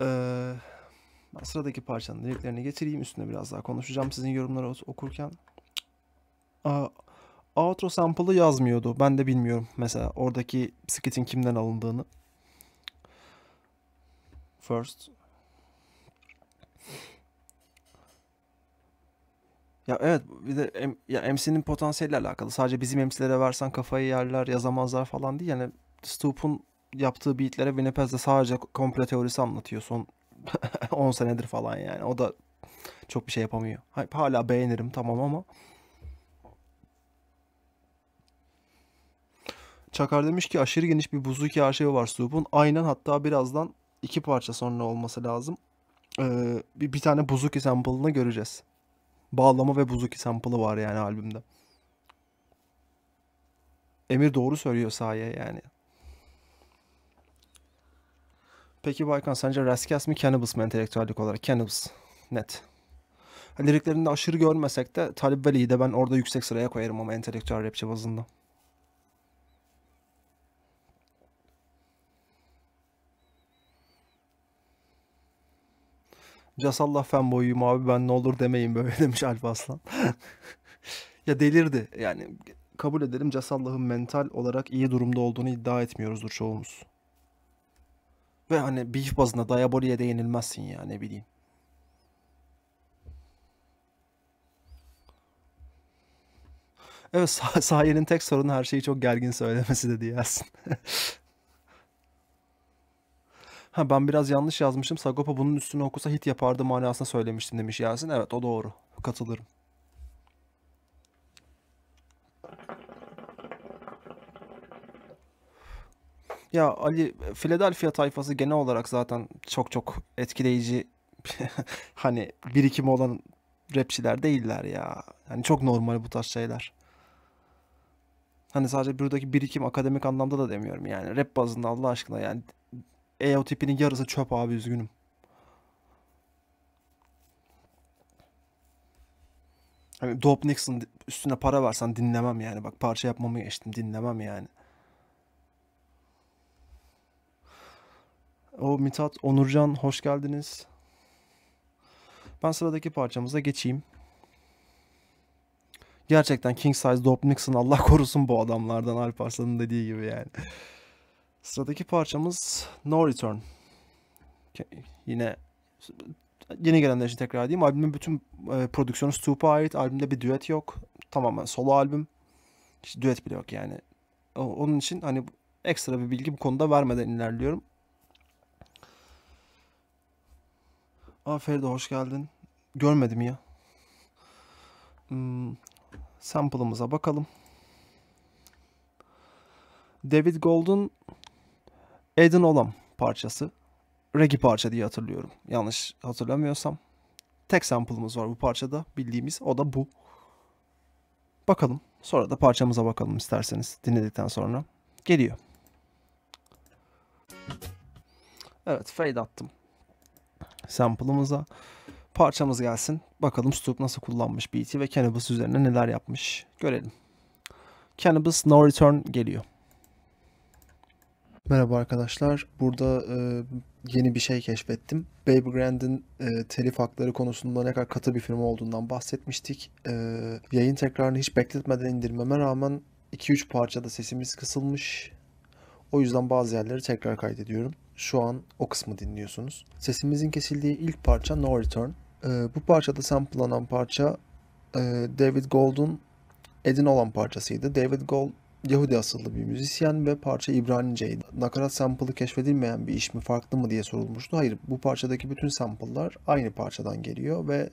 Ee, sıradaki parçanın liriklerini getireyim. Üstüne biraz daha konuşacağım sizin yorumları okurken. Aa, outro sample'ı yazmıyordu. Ben de bilmiyorum mesela oradaki skit'in kimden alındığını. First. Ya evet bir de ya MC'nin potansiyeliyle alakalı. Sadece bizim MC'lere versen kafayı yerler, yazamazlar falan değil. Yani Stoop'un yaptığı beatlere de sadece komple teorisi anlatıyor son 10 senedir falan yani. O da çok bir şey yapamıyor. Hala beğenirim tamam ama Çakar demiş ki aşırı geniş bir buzluki arşivi var Snoop'un. Aynen hatta birazdan iki parça sonra olması lazım. Ee, bir, bir tane buzuki sample'ını göreceğiz. Bağlama ve buzuki sample'ı var yani albümde. Emir doğru söylüyor sahiye yani. Peki Baykan sence Raskas mı Cannibals mı entelektüellik olarak? Cannibals. Net. Liriklerinde aşırı görmesek de Talib Veli'yi de ben orada yüksek sıraya koyarım ama entelektüel rapçi bazında. Casallah boyuyum abi ben ne olur demeyin böyle demiş Alp Aslan. ya delirdi yani kabul ederim Casallah'ın mental olarak iyi durumda olduğunu iddia etmiyoruzdur çoğumuz. Ve hani beef bazında Diaboli'ye değinilmezsin ya ne bileyim. Evet sah sayenin tek sorunu her şeyi çok gergin söylemesi dedi Yasin. Ha ben biraz yanlış yazmışım. Sagopa bunun üstüne okusa hit yapardı manasına söylemiştim demiş Yasin. Evet o doğru. Katılırım. Ya Ali Philadelphia tayfası genel olarak zaten çok çok etkileyici hani birikimi olan rapçiler değiller ya. Yani çok normal bu tarz şeyler. Hani sadece buradaki birikim akademik anlamda da demiyorum yani. Rap bazında Allah aşkına yani Eo tipinin yarısı çöp abi üzgünüm. Hani Dope Nixon üstüne para versen dinlemem yani. Bak parça yapmamı geçtim dinlemem yani. O Mithat Onurcan hoş geldiniz. Ben sıradaki parçamıza geçeyim. Gerçekten King Size Dope Nixon Allah korusun bu adamlardan Alparslan'ın dediği gibi yani. Sıradaki parçamız No Return. Yine yeni gelenler için tekrar edeyim. Albümün bütün e, prodüksiyonu Stoop'a ait. Albümde bir düet yok. Tamamen solo albüm. İşte düet bile yok yani. Onun için hani ekstra bir bilgi bu konuda vermeden ilerliyorum. Aa Feride hoş geldin. Görmedim ya. Hmm, sample'ımıza bakalım. David Gold'un Eden Olam parçası. Reggae parça diye hatırlıyorum. Yanlış hatırlamıyorsam. Tek sample'ımız var bu parçada bildiğimiz o da bu. Bakalım. Sonra da parçamıza bakalım isterseniz dinledikten sonra. Geliyor. Evet fade attım. Sample'ımıza. Parçamız gelsin. Bakalım Stoop nasıl kullanmış beat'i ve Cannabis üzerine neler yapmış. Görelim. Cannabis No Return geliyor. Merhaba arkadaşlar. Burada e, yeni bir şey keşfettim. Baby Grand'in e, telif hakları konusunda ne kadar katı bir firma olduğundan bahsetmiştik. E, yayın tekrarını hiç bekletmeden indirmeme rağmen 2-3 parçada sesimiz kısılmış. O yüzden bazı yerleri tekrar kaydediyorum. Şu an o kısmı dinliyorsunuz. Sesimizin kesildiği ilk parça No Return. E, bu parçada samplelanan parça e, David Gold'un Edin olan parçasıydı. David Gold Yahudi asıllı bir müzisyen ve parça İbranice'ydi. Nakarat sample'ı keşfedilmeyen bir iş mi farklı mı diye sorulmuştu. Hayır bu parçadaki bütün sample'lar aynı parçadan geliyor ve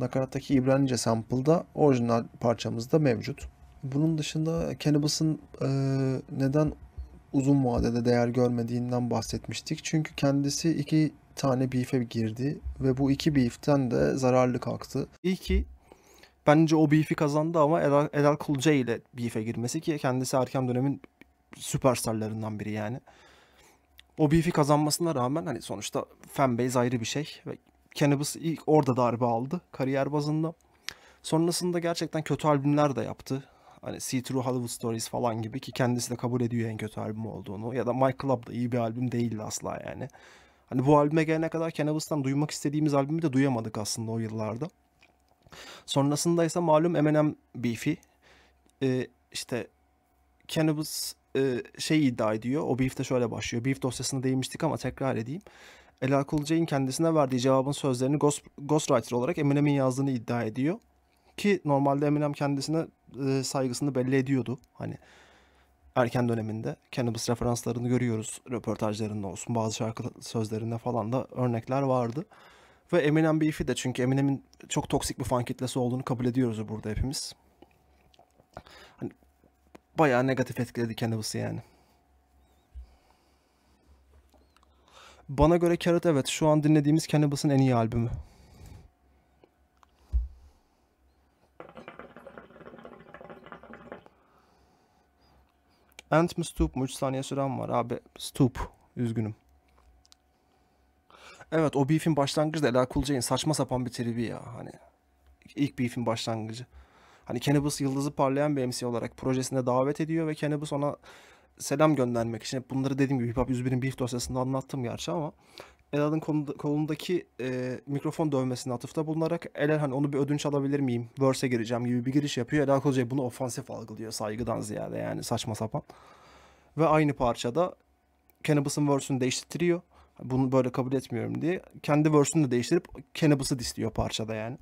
nakarattaki İbranice sample'da orijinal parçamızda mevcut. Bunun dışında Cannabis'ın e, neden uzun vadede değer görmediğinden bahsetmiştik. Çünkü kendisi iki tane beef'e girdi ve bu iki beef'ten de zararlı kalktı. İyi ki Bence o beef'i kazandı ama Elal, Elal Kulca ile beef'e girmesi ki kendisi erken dönemin süperstarlarından biri yani. O beef'i kazanmasına rağmen hani sonuçta fanbase ayrı bir şey. Ve Cannabis ilk orada darbe aldı kariyer bazında. Sonrasında gerçekten kötü albümler de yaptı. Hani See Through Hollywood Stories falan gibi ki kendisi de kabul ediyor en kötü albüm olduğunu. Ya da My Club da iyi bir albüm değildi asla yani. Hani bu albüme gelene kadar Cannabis'tan duymak istediğimiz albümü de duyamadık aslında o yıllarda. Sonrasında ise malum Eminem beef'i e, işte Cannabis e, şey iddia ediyor. O beef de şöyle başlıyor. Beef dosyasına değinmiştik ama tekrar edeyim. Ela Cool J'in kendisine verdiği cevabın sözlerini ghost, Ghostwriter olarak Eminem'in yazdığını iddia ediyor. Ki normalde Eminem kendisine e, saygısını belli ediyordu. Hani erken döneminde cannabis referanslarını görüyoruz. Röportajlarında olsun bazı şarkı sözlerinde falan da örnekler vardı. Ve Eminem beef'i de çünkü Eminem'in çok toksik bir fan kitlesi olduğunu kabul ediyoruz burada hepimiz. Hani bayağı negatif etkiledi Cannabis'i yani. Bana göre Carrot evet şu an dinlediğimiz Cannabis'in en iyi albümü. Ant mı Stoop mu? 3 saniye süren var abi. Stoop. Üzgünüm. Evet o beef'in başlangıcı da Ela Cool saçma sapan bir tribi ya hani. ilk beef'in başlangıcı. Hani Cannabis yıldızı parlayan bir MC olarak projesine davet ediyor ve Cannabis ona selam göndermek için. Bunları dediğim gibi Hip Hop 101'in beef dosyasında anlattım gerçi ama Ela'nın kolundaki e, mikrofon dövmesine atıfta bulunarak Elal hani onu bir ödünç alabilir miyim? Verse'e gireceğim gibi bir giriş yapıyor. Elal Kocay bunu ofansif algılıyor saygıdan ziyade yani saçma sapan. Ve aynı parçada Cannabis'ın verse'ünü değiştiriyor. Bunu böyle kabul etmiyorum diye. Kendi verse'ünü de değiştirip Cannibus'ı disliyor parçada yani.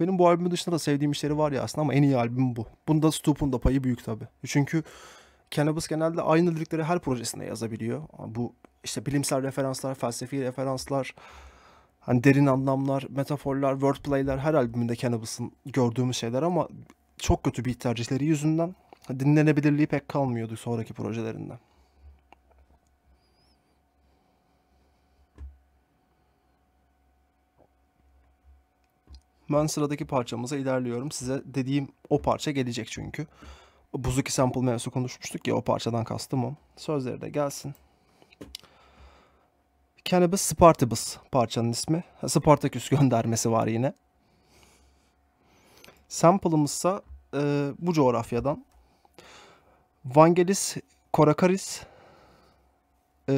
Benim bu albümün dışında da sevdiğim işleri var ya aslında ama en iyi albüm bu. Bunda Stoop'un da payı büyük tabi. Çünkü Cannabis genelde aynı lirikleri her projesinde yazabiliyor. Bu işte bilimsel referanslar, felsefi referanslar, hani derin anlamlar, metaforlar, wordplay'ler her albümünde Cannabis'ın gördüğümüz şeyler ama çok kötü bir tercihleri yüzünden dinlenebilirliği pek kalmıyordu sonraki projelerinden. Ben sıradaki parçamıza ilerliyorum. Size dediğim o parça gelecek çünkü. Buzuki sample mevzusu konuşmuştuk ya o parçadan kastım o. Sözleri de gelsin. Cannabis Spartibus parçanın ismi. Spartacus göndermesi var yine. Sample'ımızsa e, bu coğrafyadan Vangelis Korakaris e,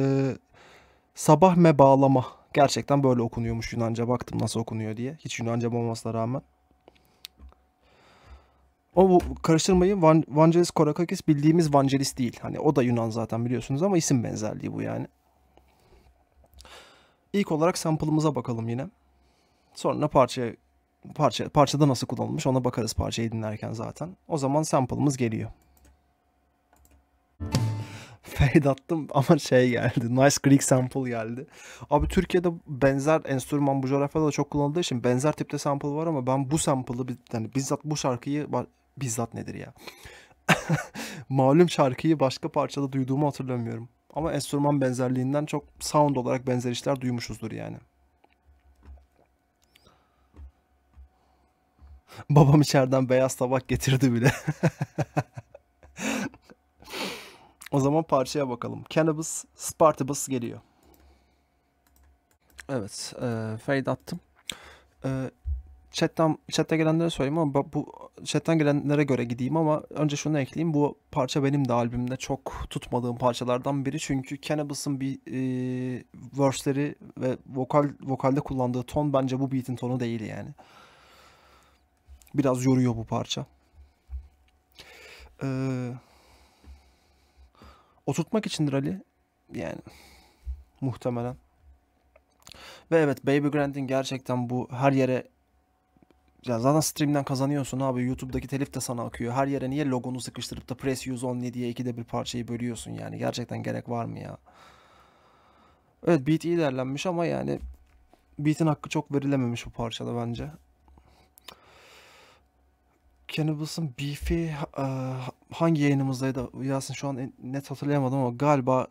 Sabah me bağlama. Gerçekten böyle okunuyormuş Yunanca. Baktım nasıl okunuyor diye. Hiç Yunanca olmasına rağmen. O bu karıştırmayı Van, Vangelis Korakakis bildiğimiz Vangelis değil. Hani o da Yunan zaten biliyorsunuz ama isim benzerliği bu yani. İlk olarak sample'ımıza bakalım yine. Sonra parça parça parçada nasıl kullanılmış ona bakarız parçayı dinlerken zaten. O zaman sample'ımız geliyor fade attım ama şey geldi. Nice Greek sample geldi. Abi Türkiye'de benzer enstrüman bu coğrafyada da çok kullanıldığı için benzer tipte sample var ama ben bu sample'ı yani bizzat bu şarkıyı bizzat nedir ya? Malum şarkıyı başka parçada duyduğumu hatırlamıyorum. Ama enstrüman benzerliğinden çok sound olarak benzer işler duymuşuzdur yani. Babam içeriden beyaz tabak getirdi bile. O zaman parçaya bakalım. Cannabis, Spartibus geliyor. Evet. E, fade attım. E, chatten, chatte gelenlere söyleyeyim ama bu chatten gelenlere göre gideyim ama önce şunu ekleyeyim. Bu parça benim de albümde çok tutmadığım parçalardan biri. Çünkü Cannabis'ın bir e, verse'leri ve vokal vokalde kullandığı ton bence bu beat'in tonu değil yani. Biraz yoruyor bu parça. Eee oturtmak içindir Ali. Yani muhtemelen. Ve evet Baby Grant'in gerçekten bu her yere ya zaten streamden kazanıyorsun abi. YouTube'daki telif de sana akıyor. Her yere niye logonu sıkıştırıp da press use only diye ikide bir parçayı bölüyorsun yani. Gerçekten gerek var mı ya? Evet beat iyi derlenmiş ama yani beat'in hakkı çok verilememiş bu parçada bence. Cannibals'ın beef'i uh, hangi yayınımızdaydı Yasin şu an net hatırlayamadım ama galiba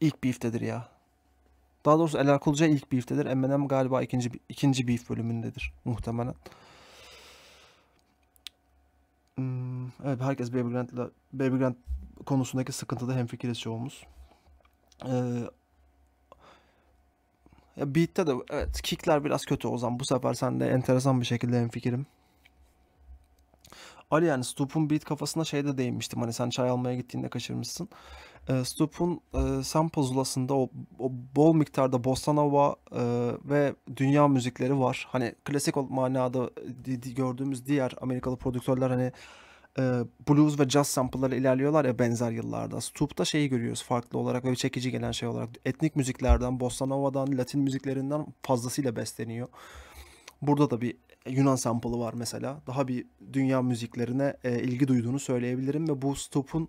ilk beef'tedir ya. Daha doğrusu Ela Kulca ilk beef'tedir. Eminem galiba ikinci ikinci beef bölümündedir muhtemelen. Hmm, evet herkes Baby Grant, Baby Grant konusundaki sıkıntıda hemfikiriz çoğumuz. Ee, ya beat'te de evet kickler biraz kötü Ozan. Bu sefer sen de enteresan bir şekilde hemfikirim. Ali yani Stoop'un beat kafasına şey de değinmiştim. Hani sen çay almaya gittiğinde kaçırmışsın. E, Stoop'un e, sample zulasında o, o bol miktarda bossa nova e, ve dünya müzikleri var. Hani klasik manada di, di, gördüğümüz diğer Amerikalı prodüktörler hani e, blues ve jazz sample'ları ilerliyorlar ya benzer yıllarda. Stoop'ta şeyi görüyoruz farklı olarak ve çekici gelen şey olarak. Etnik müziklerden, bossa nova'dan, latin müziklerinden fazlasıyla besleniyor. Burada da bir Yunan sample'ı var mesela. Daha bir dünya müziklerine e, ilgi duyduğunu söyleyebilirim ve bu Stoop'un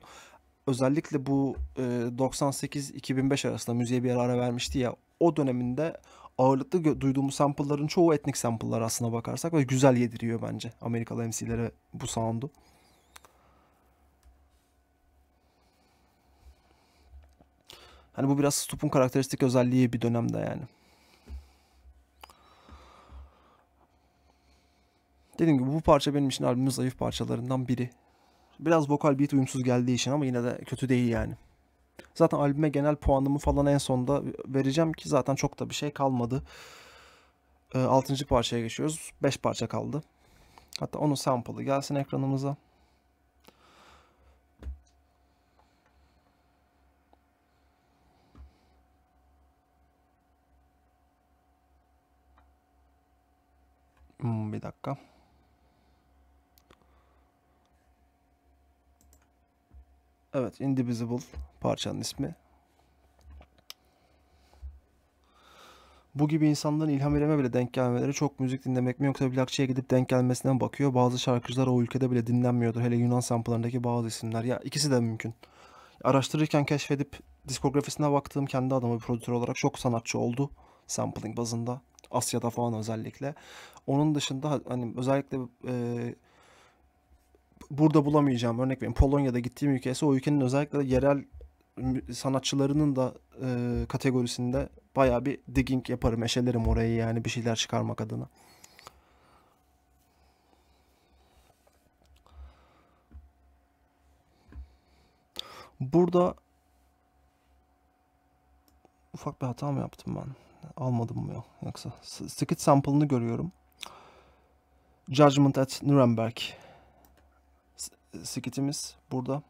özellikle bu e, 98-2005 arasında müziğe bir ara vermişti ya o döneminde ağırlıklı duyduğumuz sample'ların çoğu etnik sample'lar aslına bakarsak ve güzel yediriyor bence Amerikalı MC'lere bu sound'u. Hani bu biraz Stup'un karakteristik özelliği bir dönemde yani. Dediğim gibi bu parça benim için albümün zayıf parçalarından biri. Biraz vokal beat uyumsuz geldiği için ama yine de kötü değil yani. Zaten albüme genel puanımı falan en sonda vereceğim ki zaten çok da bir şey kalmadı. Ee, altıncı parçaya geçiyoruz. Beş parça kaldı. Hatta onun sample'ı gelsin ekranımıza. Hmm, bir dakika. Evet Indivisible parçanın ismi. Bu gibi insanların ilham vereme bile denk gelmeleri çok müzik dinlemek mi yoksa plakçıya gidip denk gelmesinden bakıyor. Bazı şarkıcılar o ülkede bile dinlenmiyordur. Hele Yunan sample'larındaki bazı isimler. Ya ikisi de mümkün. Araştırırken keşfedip diskografisine baktığım kendi adamı bir prodüktör olarak çok sanatçı oldu. Sampling bazında. Asya'da falan özellikle. Onun dışında hani özellikle e, burada bulamayacağım örnek veriyorum Polonya'da gittiğim ülke ise o ülkenin özellikle yerel sanatçılarının da e, kategorisinde baya bir digging yaparım. Eşelerim orayı yani bir şeyler çıkarmak adına. Burada ufak bir hata mı yaptım ben? Almadım mı ya? Yoksa skit sample'ını görüyorum. Judgment at Nuremberg skitimiz burada.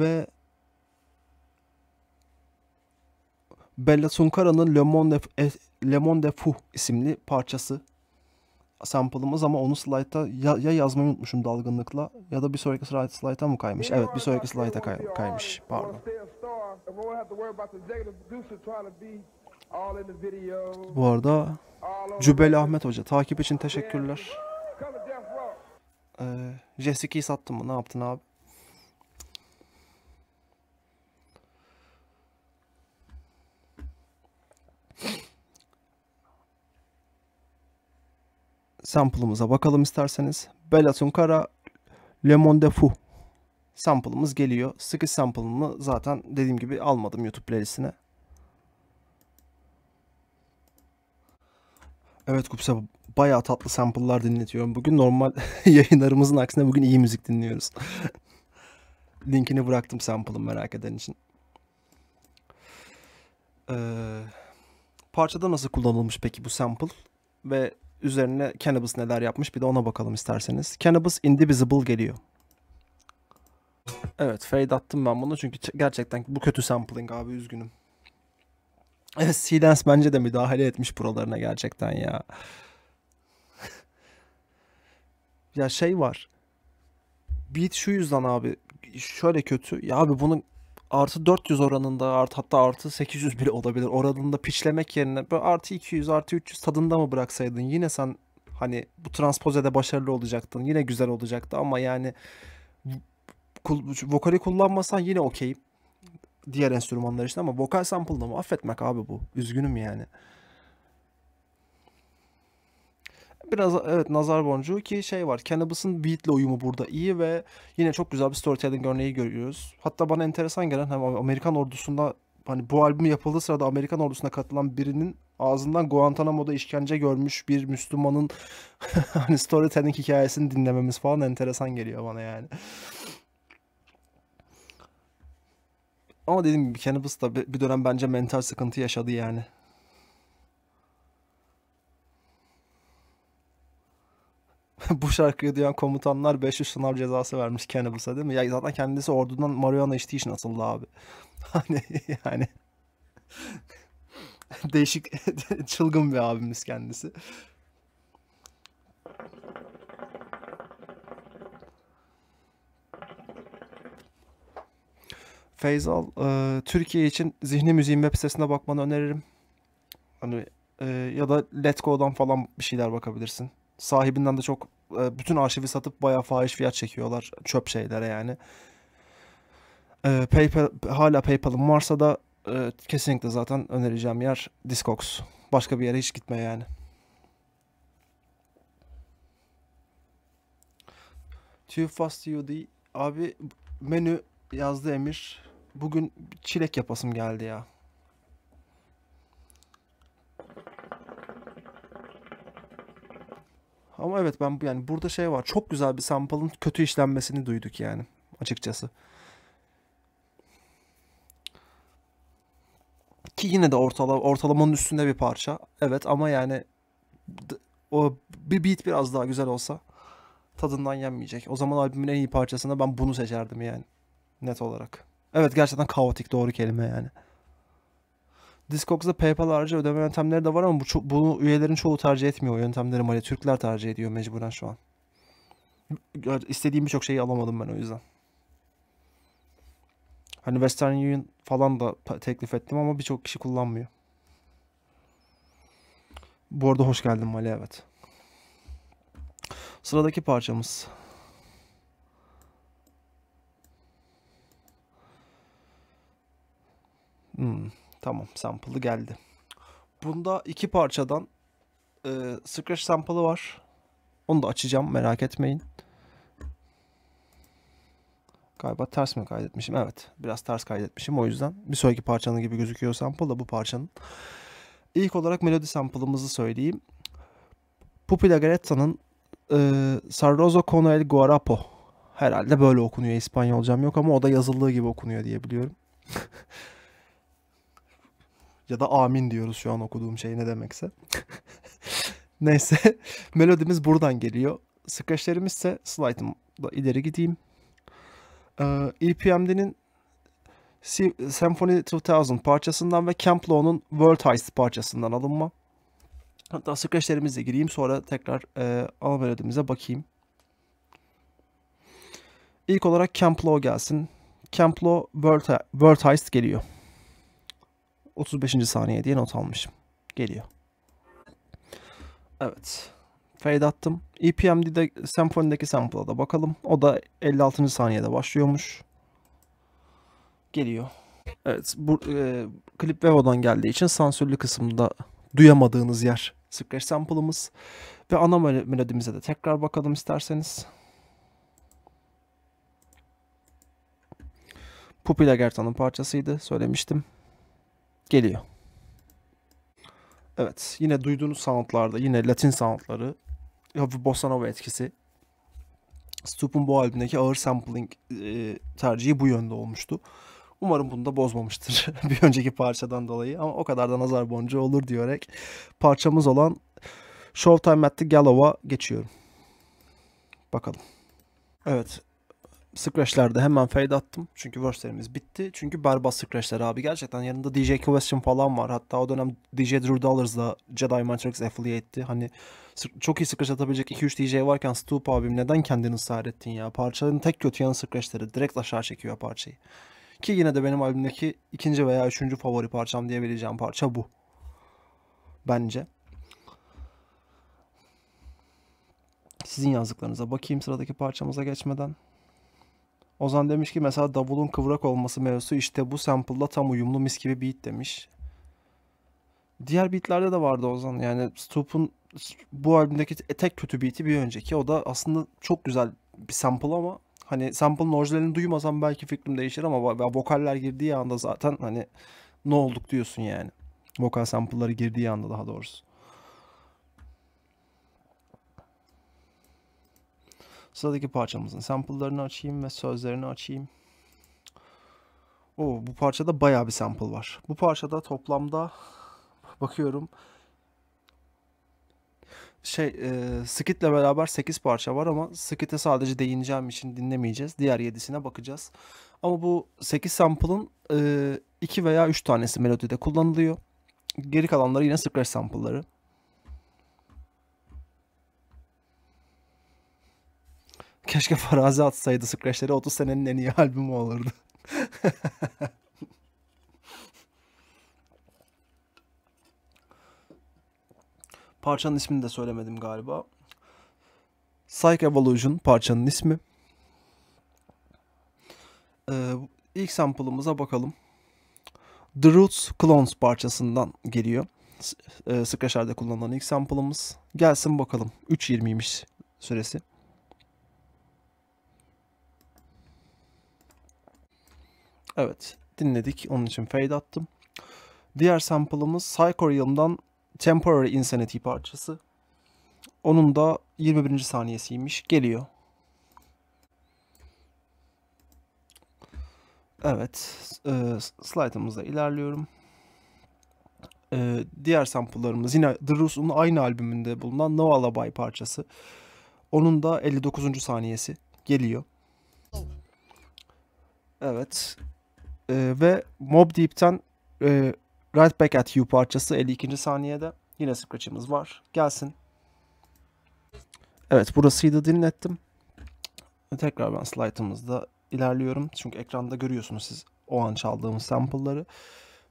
Ve Bella Tunkara'nın Le Monde, Le Monde Fou isimli parçası sample'ımız ama onu slayta ya, ya yazmayı unutmuşum dalgınlıkla ya da bir sonraki slayta mı kaymış? Evet bir sonraki slayta kay, kaymış. Pardon. Bu arada Cübel Ahmet Hoca takip için teşekkürler. Ee, Jessica'yı sattın mı? Ne yaptın abi? Sample'ımıza bakalım isterseniz. Belatun Kara, Le Monde Fou sample'ımız geliyor. Sıkış sample'ını zaten dediğim gibi almadım YouTube playlistine. Evet Kupse bayağı tatlı sample'lar dinletiyorum. Bugün normal yayınlarımızın aksine bugün iyi müzik dinliyoruz. Linkini bıraktım sample'ın merak eden için. Ee, parçada nasıl kullanılmış peki bu sample? Ve üzerine Cannabis neler yapmış bir de ona bakalım isterseniz. Cannabis Indivisible geliyor. Evet fade attım ben bunu çünkü gerçekten bu kötü sampling abi üzgünüm. Evet Silence bence de müdahale etmiş buralarına gerçekten ya. Ya şey var. Beat şu yüzden abi şöyle kötü. Ya abi bunun artı 400 oranında artı hatta artı 800 bile olabilir. Oranında piçlemek yerine böyle artı 200 artı 300 tadında mı bıraksaydın yine sen hani bu transpozede başarılı olacaktın. Yine güzel olacaktı ama yani vokali kullanmasan yine okey. Diğer enstrümanlar işte ama vokal mı affetmek abi bu. Üzgünüm yani. Biraz evet nazar boncuğu ki şey var. Cannabis'ın beat'le uyumu burada iyi ve yine çok güzel bir storytelling örneği görüyoruz. Hatta bana enteresan gelen hem Amerikan ordusunda hani bu albüm yapıldığı sırada Amerikan ordusuna katılan birinin ağzından Guantanamo'da işkence görmüş bir Müslümanın hani storytelling hikayesini dinlememiz falan enteresan geliyor bana yani. Ama dediğim gibi Cannabis da bir dönem bence mental sıkıntı yaşadı yani. bu şarkıyı duyan komutanlar 500 sınav cezası vermiş Cannibals'a değil mi? Ya zaten kendisi ordudan marihuana içtiği için asıldı abi. Hani yani değişik çılgın bir abimiz kendisi. Feyzal, e, Türkiye için Zihni Müziğin web sitesine bakmanı öneririm. Hani e, ya da Letgo'dan falan bir şeyler bakabilirsin. Sahibinden de çok e, bütün arşivi satıp bayağı fahiş fiyat çekiyorlar çöp şeylere yani. E, PayPal hala PayPalım varsa da e, kesinlikle zaten önereceğim yer Discogs. Başka bir yere hiç gitme yani. Too Fast UD abi menü yazdı Emir. Bugün çilek yapasım geldi ya. Ama evet ben yani burada şey var. Çok güzel bir sample'ın kötü işlenmesini duyduk yani açıkçası. Ki yine de ortala, ortalamanın üstünde bir parça. Evet ama yani o bir beat biraz daha güzel olsa tadından yenmeyecek. O zaman albümün en iyi parçasına ben bunu seçerdim yani. Net olarak. Evet gerçekten kaotik doğru kelime yani. Discogs'da PayPal harcı ödeme yöntemleri de var ama bu ço- bunu üyelerin çoğu tercih etmiyor o yöntemleri mali. Türkler tercih ediyor mecburen şu an. İstediğim birçok şeyi alamadım ben o yüzden. Hani Western Union falan da teklif ettim ama birçok kişi kullanmıyor. Bu arada hoş geldin Mali evet. Sıradaki parçamız. Hmm. Tamam sample'ı geldi. Bunda iki parçadan e, Scratch sample'ı var. Onu da açacağım merak etmeyin. Galiba ters mi kaydetmişim? Evet. Biraz ters kaydetmişim. O yüzden bir sonraki parçanın gibi gözüküyor sample da bu parçanın. İlk olarak melodi sample'ımızı söyleyeyim. Pupi Lagaretta'nın e, Sarrozo con el guarapo. Herhalde böyle okunuyor. İspanyolcam yok ama o da yazıldığı gibi okunuyor diye biliyorum. Ya da amin diyoruz şu an okuduğum şey ne demekse. Neyse melodimiz buradan geliyor. Skeçlerimiz ise slide'ımda ileri gideyim. Ee, EPMD'nin Symphony 2000 parçasından ve Camp Law'nun World Heist parçasından alınma. Hatta skeçlerimize gireyim sonra tekrar e, ana melodimize bakayım. İlk olarak Camp Law gelsin. Camp Law World, He World Heist geliyor. 35. saniye diye not almışım. Geliyor. Evet. Fade attım. EPMD'de Symphony'deki sample'a da bakalım. O da 56. saniyede başlıyormuş. Geliyor. Evet. Bu, e, klip Vevo'dan geldiği için sansürlü kısımda duyamadığınız yer Scratch sample'ımız. Ve ana melodimize de tekrar bakalım isterseniz. Pupila Gertan'ın parçasıydı. Söylemiştim geliyor. Evet yine duyduğunuz soundlarda yine Latin soundları hafif bossa nova etkisi. Stup'un bu albümdeki ağır sampling e, tercihi bu yönde olmuştu. Umarım bunu da bozmamıştır bir önceki parçadan dolayı ama o kadar da nazar boncuğu olur diyerek parçamız olan Showtime at the Gallow'a geçiyorum. Bakalım. Evet Scratch'lerde hemen fade attım. Çünkü worstlerimiz bitti. Çünkü berbat Scratch'ler abi. Gerçekten yanında DJ Question falan var. Hatta o dönem DJ Drew Dollars'la Jedi Mind Tricks affiliate'ti. Hani çok iyi Scratch atabilecek 2-3 DJ varken Stoop abim neden kendini ısrar ettin ya? Parçanın tek kötü yanı Scratch'leri. Direkt aşağı çekiyor parçayı. Ki yine de benim albümdeki ikinci veya üçüncü favori parçam diyebileceğim parça bu. Bence. Sizin yazdıklarınıza bakayım sıradaki parçamıza geçmeden. Ozan demiş ki mesela davulun kıvrak olması mevzusu işte bu sample'la tam uyumlu mis gibi beat demiş. Diğer beatlerde de vardı Ozan. Yani Stoop'un bu albümdeki tek kötü beat'i bir önceki. O da aslında çok güzel bir sample ama hani sample'ın orijinalini duymasam belki fikrim değişir ama vokaller girdiği anda zaten hani ne olduk diyorsun yani. Vokal sample'ları girdiği anda daha doğrusu. Sıradaki parçamızın sample'larını açayım ve sözlerini açayım. Oo, bu parçada bayağı bir sample var. Bu parçada toplamda bakıyorum şey e, Skit'le beraber 8 parça var ama Skit'e sadece değineceğim için dinlemeyeceğiz. Diğer 7'sine bakacağız. Ama bu 8 sample'ın e, veya 3 tanesi melodide kullanılıyor. Geri kalanları yine scratch sample'ları. Keşke farazi atsaydı Scratch'lere 30 senenin en iyi albümü olurdu. Parçanın ismini de söylemedim galiba. Psych Evolution parçanın ismi. Ee, ilk sample'ımıza bakalım. The Roots Clones parçasından geliyor. Ee, Scratcher'de kullanılan ilk sample'ımız. Gelsin bakalım. 3.20'ymiş süresi. Evet dinledik. Onun için fade attım. Diğer sample'ımız Psychorium'dan Temporary Insanity parçası. Onun da 21. saniyesiymiş. Geliyor. Evet. E, slide'ımızda ilerliyorum. E, diğer sample'larımız yine The Roos'un aynı albümünde bulunan No Alibi parçası. Onun da 59. saniyesi geliyor. Evet. E, ve Mob Deep'ten e, Right Back At You parçası 52. saniyede. Yine scratch'ımız var. Gelsin. Evet burasıydı dinlettim. Tekrar ben slaytımızda ilerliyorum. Çünkü ekranda görüyorsunuz siz o an çaldığım sample'ları.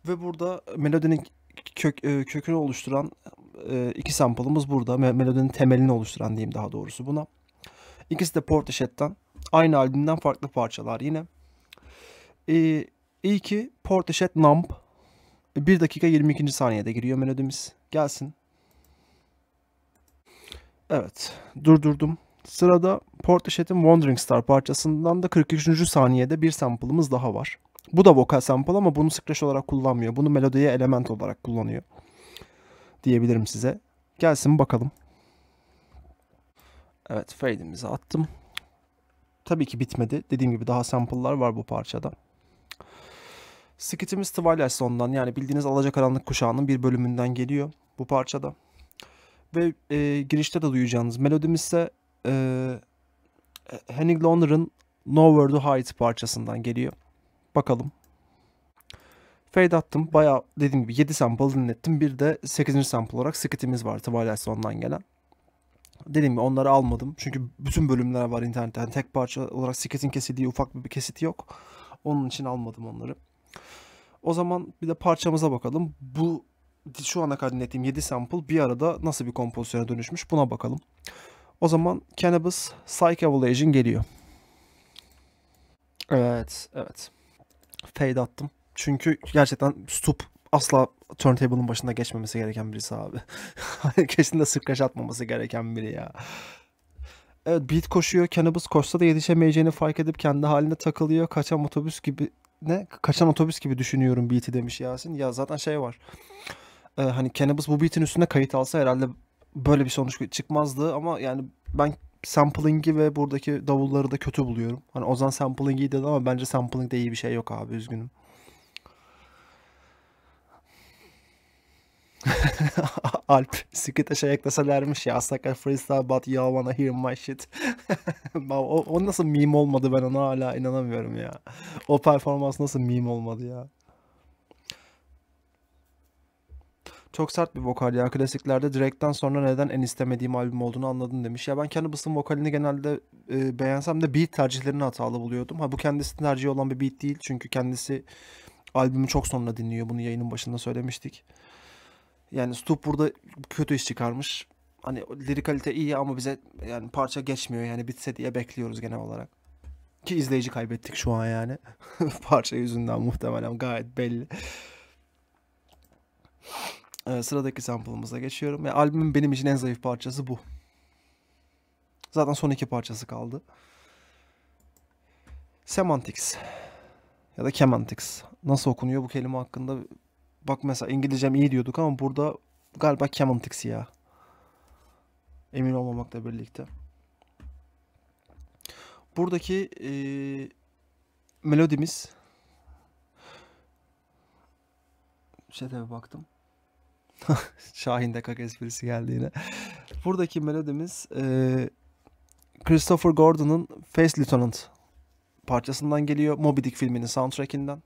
Ve burada melodinin kök, e, kökünü oluşturan e, iki sample'ımız burada. melodinin temelini oluşturan diyeyim daha doğrusu buna. İkisi de Portishead'den. Aynı albümden farklı parçalar yine. E, İlki Portishead Nump. 1 dakika 22. saniyede giriyor melodimiz. Gelsin. Evet durdurdum. Sırada Portishead'in Wandering Star parçasından da 43. saniyede bir sample'ımız daha var. Bu da vokal sample ama bunu scratch olarak kullanmıyor. Bunu melodiye element olarak kullanıyor. Diyebilirim size. Gelsin bakalım. Evet fade'imizi attım. Tabii ki bitmedi. Dediğim gibi daha sample'lar var bu parçada. Skitimiz Twilight Zone'dan yani bildiğiniz Alacakaranlık kuşağının bir bölümünden geliyor bu parçada. Ve e, girişte de duyacağınız melodimiz ise e, Henning Lonner'ın Nowhere to Hide parçasından geliyor. Bakalım. Fade attım. Baya dediğim gibi 7 sample dinlettim. Bir de 8. sample olarak skitimiz var Twilight Zone'dan gelen. Dediğim gibi onları almadım. Çünkü bütün bölümler var internetten. Yani tek parça olarak skitin kesildiği ufak bir kesit yok. Onun için almadım onları. O zaman bir de parçamıza bakalım. Bu şu ana kadar dinlettiğim 7 sample bir arada nasıl bir kompozisyona dönüşmüş buna bakalım. O zaman Cannabis Psych Evaluation geliyor. Evet, evet. Fade attım. Çünkü gerçekten Stup asla turntable'ın başında geçmemesi gereken birisi abi. Hani kesinlikle sıkraş atmaması gereken biri ya. Evet beat koşuyor. Cannabis koşsa da yetişemeyeceğini fark edip kendi haline takılıyor. Kaçan otobüs gibi ne kaçan otobüs gibi düşünüyorum beat'i demiş Yasin. Ya zaten şey var. Ee, hani Cannabis bu beat'in üstüne kayıt alsa herhalde böyle bir sonuç çıkmazdı ama yani ben sampling'i ve buradaki davulları da kötü buluyorum. Hani Ozan sampling'i dedi ama bence sampling'de iyi bir şey yok abi üzgünüm. Alp Sükütaş'a yaklasalarmış ya. Asaka freestyle but you wanna hear my shit. o, o nasıl meme olmadı ben ona hala inanamıyorum ya. O performans nasıl meme olmadı ya. Çok sert bir vokal ya. Klasiklerde direktten sonra neden en istemediğim albüm olduğunu anladın demiş. Ya ben Cannibals'ın vokalini genelde e, beğensem de beat tercihlerini hatalı buluyordum. Ha bu kendisinin tercihi olan bir beat değil. Çünkü kendisi albümü çok sonra dinliyor. Bunu yayının başında söylemiştik. Yani Stup burada kötü iş çıkarmış. Hani lirikalite iyi ama bize yani parça geçmiyor yani bitse diye bekliyoruz genel olarak. Ki izleyici kaybettik şu an yani. parça yüzünden muhtemelen gayet belli. Evet, sıradaki sample'ımıza geçiyorum. Yani albümün benim için en zayıf parçası bu. Zaten son iki parçası kaldı. Semantics ya da Kemantics. Nasıl okunuyor bu kelime hakkında Bak mesela İngilizcem iyi diyorduk ama burada galiba Camantix ya. Emin olmamakla birlikte. Buradaki e, melodimiz şedefe baktım. Şahin de kaka esprisi geldi yine. Buradaki melodimiz e, Christopher Gordon'un Face Lieutenant parçasından geliyor. Moby Dick filminin soundtrackinden.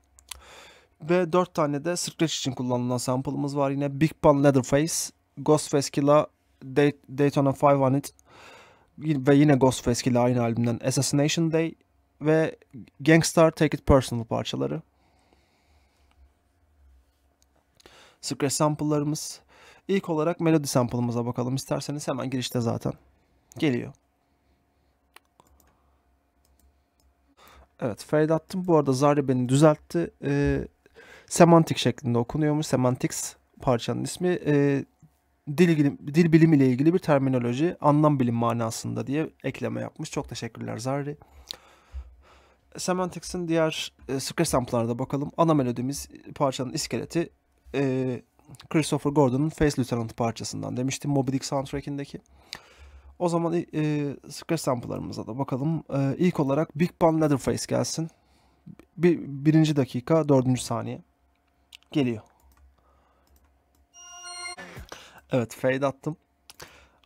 Ve 4 tane de Scratch için kullanılan sample'ımız var. Yine Big Pun Leatherface, Ghostface Killa, Daytona 500 ve yine Ghostface Killa aynı albümden Assassination Day ve Gangstar Take It Personal parçaları. Scratch sample'larımız. İlk olarak melodi sample'ımıza bakalım isterseniz hemen girişte zaten. Geliyor. Evet fade attım. Bu arada Zari beni düzeltti. Ee, semantik şeklinde okunuyormuş. Semantics parçanın ismi. E, dil, dil bilimi ile ilgili bir terminoloji, anlam bilim manasında diye ekleme yapmış. Çok teşekkürler Zari. Semantics'in diğer e, scratch sample'larına da bakalım. Ana melodimiz parçanın iskeleti e, Christopher Gordon'un Face Lieutenant parçasından demiştim Moby Dick soundtrack'indeki. O zaman e, scratch sample'larımıza da bakalım. E, ilk olarak Big Bang Leatherface gelsin. Bir, birinci dakika, dördüncü saniye geliyor. Evet fade attım.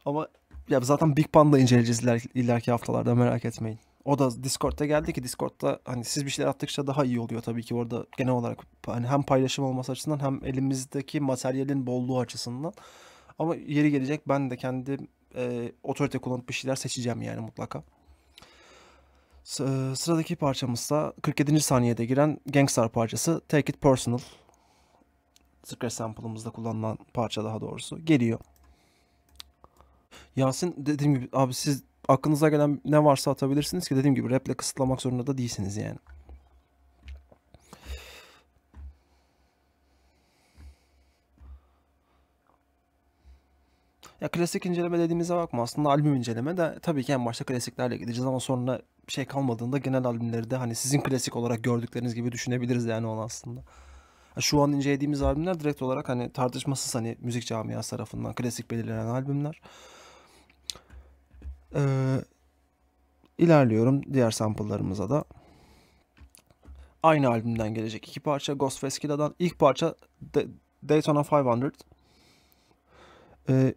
Ama ya zaten Big Band'la inceleyeceğiz iler, ileriki haftalarda merak etmeyin. O da Discord'da geldi ki Discord'da hani siz bir şeyler attıkça daha iyi oluyor tabii ki orada genel olarak hani hem paylaşım olması açısından hem elimizdeki materyalin bolluğu açısından. Ama yeri gelecek ben de kendi e, otorite kullanıp bir şeyler seçeceğim yani mutlaka. Sıradaki parçamız da 47. saniyede giren Gangstar parçası Take It Personal. Scratch sample'ımızda kullanılan parça daha doğrusu geliyor. Yasin dediğim gibi abi siz aklınıza gelen ne varsa atabilirsiniz ki dediğim gibi rap'le kısıtlamak zorunda da değilsiniz yani. Ya klasik inceleme dediğimize bakma. Aslında albüm inceleme de tabii ki en başta klasiklerle gideceğiz ama sonra şey kalmadığında genel albümleri de hani sizin klasik olarak gördükleriniz gibi düşünebiliriz yani onu aslında şu an incelediğimiz albümler direkt olarak hani tartışmasız hani müzik camiası tarafından klasik belirlenen albümler. Ee, ilerliyorum diğer sample'larımıza da. Aynı albümden gelecek iki parça Ghost Feskida'dan. ilk parça De- Daytona 500. Ee,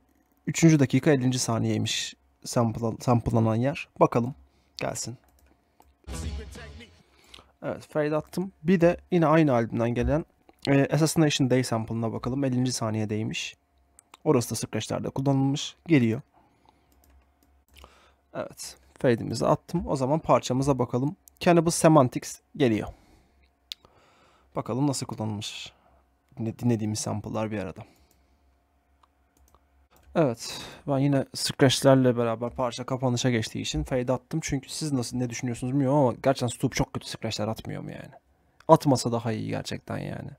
üçüncü dakika 50. saniyeymiş sample, sample'lanan yer. Bakalım gelsin. Evet fade attım. Bir de yine aynı albümden gelen e, Assassination Day sample'ına bakalım. 50. saniyedeymiş. Orası da scratch'lerde kullanılmış. Geliyor. Evet. Fade'imizi attım. O zaman parçamıza bakalım. Cannibal Semantics geliyor. Bakalım nasıl kullanılmış. Dinlediğimiz sample'lar bir arada. Evet. Ben yine scratch'lerle beraber parça kapanışa geçtiği için fade attım. Çünkü siz nasıl ne düşünüyorsunuz bilmiyorum ama gerçekten Stoop çok kötü scratch'ler atmıyor mu yani? Atmasa daha iyi gerçekten yani.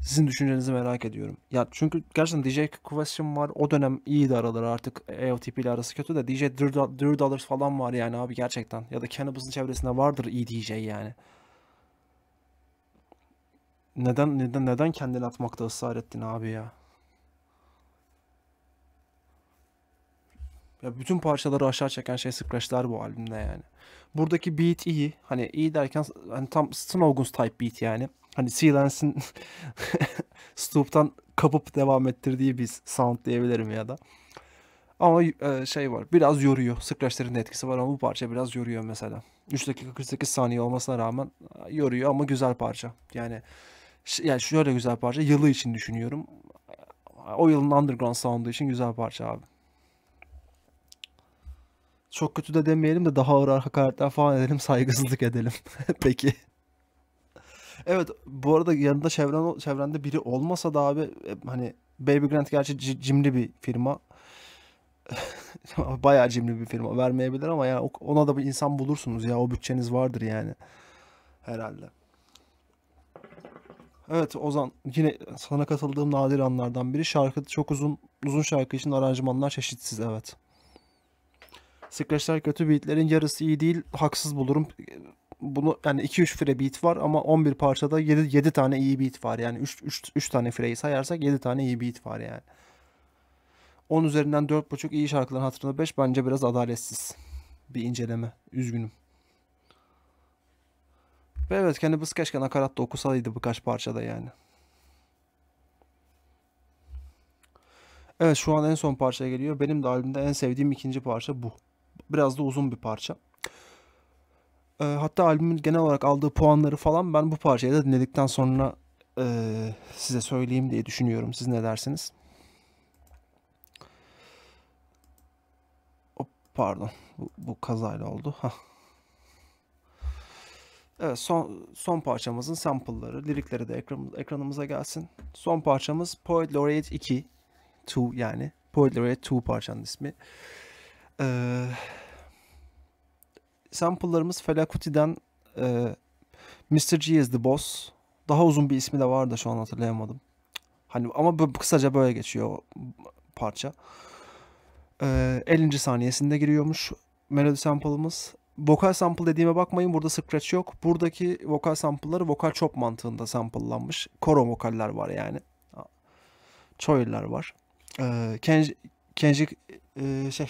Sizin düşüncenizi merak ediyorum. Ya çünkü gerçekten DJ Question var. O dönem iyiydi araları artık. AOTP ile arası kötü de DJ Dear Dollars falan var yani abi gerçekten. Ya da Cannabis'in çevresinde vardır iyi DJ yani. Neden neden neden kendini atmakta ısrar ettin abi ya? Ya bütün parçaları aşağı çeken şey scratchler bu albümde yani. Buradaki beat iyi. Hani iyi derken hani tam Snowguns type beat yani. Hani Silence'in Stoop'tan kapıp devam ettirdiği bir sound diyebilirim ya da. Ama e, şey var biraz yoruyor. Scratch'lerin de etkisi var ama bu parça biraz yoruyor mesela. 3 dakika 48 saniye olmasına rağmen yoruyor ama güzel parça. Yani yani şöyle güzel parça. Yılı için düşünüyorum. O yılın underground sound'u için güzel parça abi çok kötü de demeyelim de daha ağır hakaretler falan edelim, saygısızlık edelim. Peki. Evet bu arada yanında çevren, çevrende biri olmasa da abi e, hani Baby Grant gerçi cimri bir firma. Bayağı cimri bir firma vermeyebilir ama ya ona da bir insan bulursunuz ya o bütçeniz vardır yani herhalde. Evet Ozan yine sana katıldığım nadir anlardan biri şarkı çok uzun uzun şarkı için aranjmanlar çeşitsiz evet. Scratch'ler kötü beatlerin yarısı iyi değil. Haksız bulurum. Bunu yani 2-3 fre beat var ama 11 parçada 7, 7 tane iyi beat var. Yani 3, 3, 3 tane freyi sayarsak 7 tane iyi beat var yani. 10 üzerinden 4.5 iyi şarkıların hatırında 5 bence biraz adaletsiz bir inceleme. Üzgünüm. Ve evet kendi bız keşke nakarat da okusaydı birkaç parçada yani. Evet şu an en son parça geliyor. Benim de albümde en sevdiğim ikinci parça bu biraz da uzun bir parça. E, hatta albümün genel olarak aldığı puanları falan ben bu parçayı da dinledikten sonra e, size söyleyeyim diye düşünüyorum. Siz ne dersiniz? Hop, pardon. Bu, bu kazayla oldu. Hah. Evet son, son parçamızın sample'ları, lirikleri de ekran, ekranımıza gelsin. Son parçamız Poet Laureate 2. 2 yani. Poet Laureate 2 parçanın ismi. Ee, sample'larımız Fela e, Mr. G is the Boss. Daha uzun bir ismi de vardı şu an hatırlayamadım. Hani ama bu, kısaca böyle geçiyor parça. Ee, 50. saniyesinde giriyormuş melodi sample'ımız. Vokal sample dediğime bakmayın burada scratch yok. Buradaki vokal sample'ları vokal chop mantığında sample'lanmış. Koro vokaller var yani. Choir'lar var. Ee, Kenji, Kenji e, şey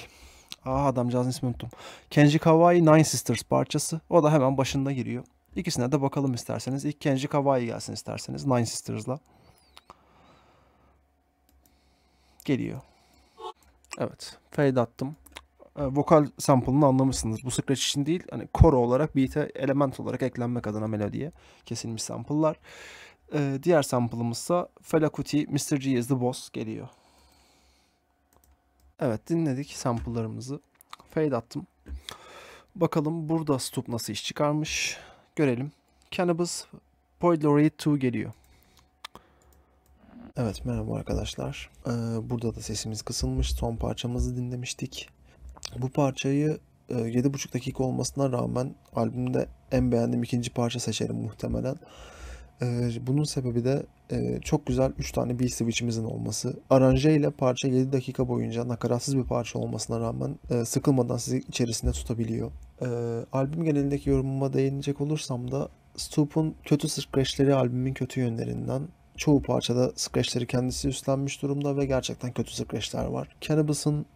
Aa adamcağızın ismini unuttum. Kenji Kawai Nine Sisters parçası. O da hemen başında giriyor. İkisine de bakalım isterseniz. İlk Kenji Kawai gelsin isterseniz Nine Sisters'la. Geliyor. Evet. Fade attım. Ee, vokal sample'ını anlamışsınız. Bu scratch için değil. Hani koro olarak beat'e element olarak eklenmek adına melodiye kesilmiş sample'lar. E, diğer sample'ımızsa Fela Kuti Mr. G is the Boss geliyor. Evet dinledik sample'larımızı. Fade attım. Bakalım burada Stoop nasıl iş çıkarmış. Görelim. Cannabis Poidlorate 2 geliyor. Evet merhaba arkadaşlar. Ee, burada da sesimiz kısılmış. Son parçamızı dinlemiştik. Bu parçayı e, 7,5 dakika olmasına rağmen albümde en beğendiğim ikinci parça seçerim muhtemelen. Ee, bunun sebebi de e, çok güzel 3 tane beat switch'imizin olması. Aranje ile parça 7 dakika boyunca nakaratsız bir parça olmasına rağmen e, sıkılmadan sizi içerisinde tutabiliyor. Ee, albüm genelindeki yorumuma değinecek olursam da Stoop'un kötü scratchleri albümün kötü yönlerinden. Çoğu parçada scratchleri kendisi üstlenmiş durumda ve gerçekten kötü scratchler var. Cannabis'ın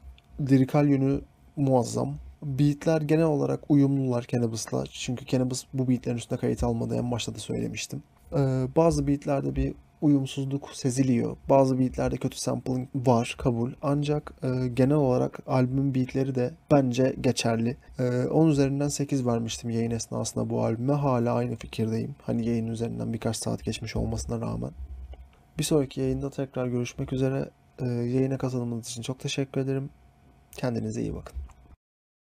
lirikal yönü muazzam. Beatler genel olarak uyumlular Cannabis'la. Çünkü Cannabis bu beatlerin üstüne kayıt almadı en başta da söylemiştim. Ee, bazı beatlerde bir uyumsuzluk seziliyor. Bazı beatlerde kötü sampling var kabul. Ancak e, genel olarak albümün beatleri de bence geçerli. E, ee, 10 üzerinden 8 vermiştim yayın esnasında bu albüme. Hala aynı fikirdeyim. Hani yayın üzerinden birkaç saat geçmiş olmasına rağmen. Bir sonraki yayında tekrar görüşmek üzere. E, yayına katılımınız için çok teşekkür ederim. Kendinize iyi bakın.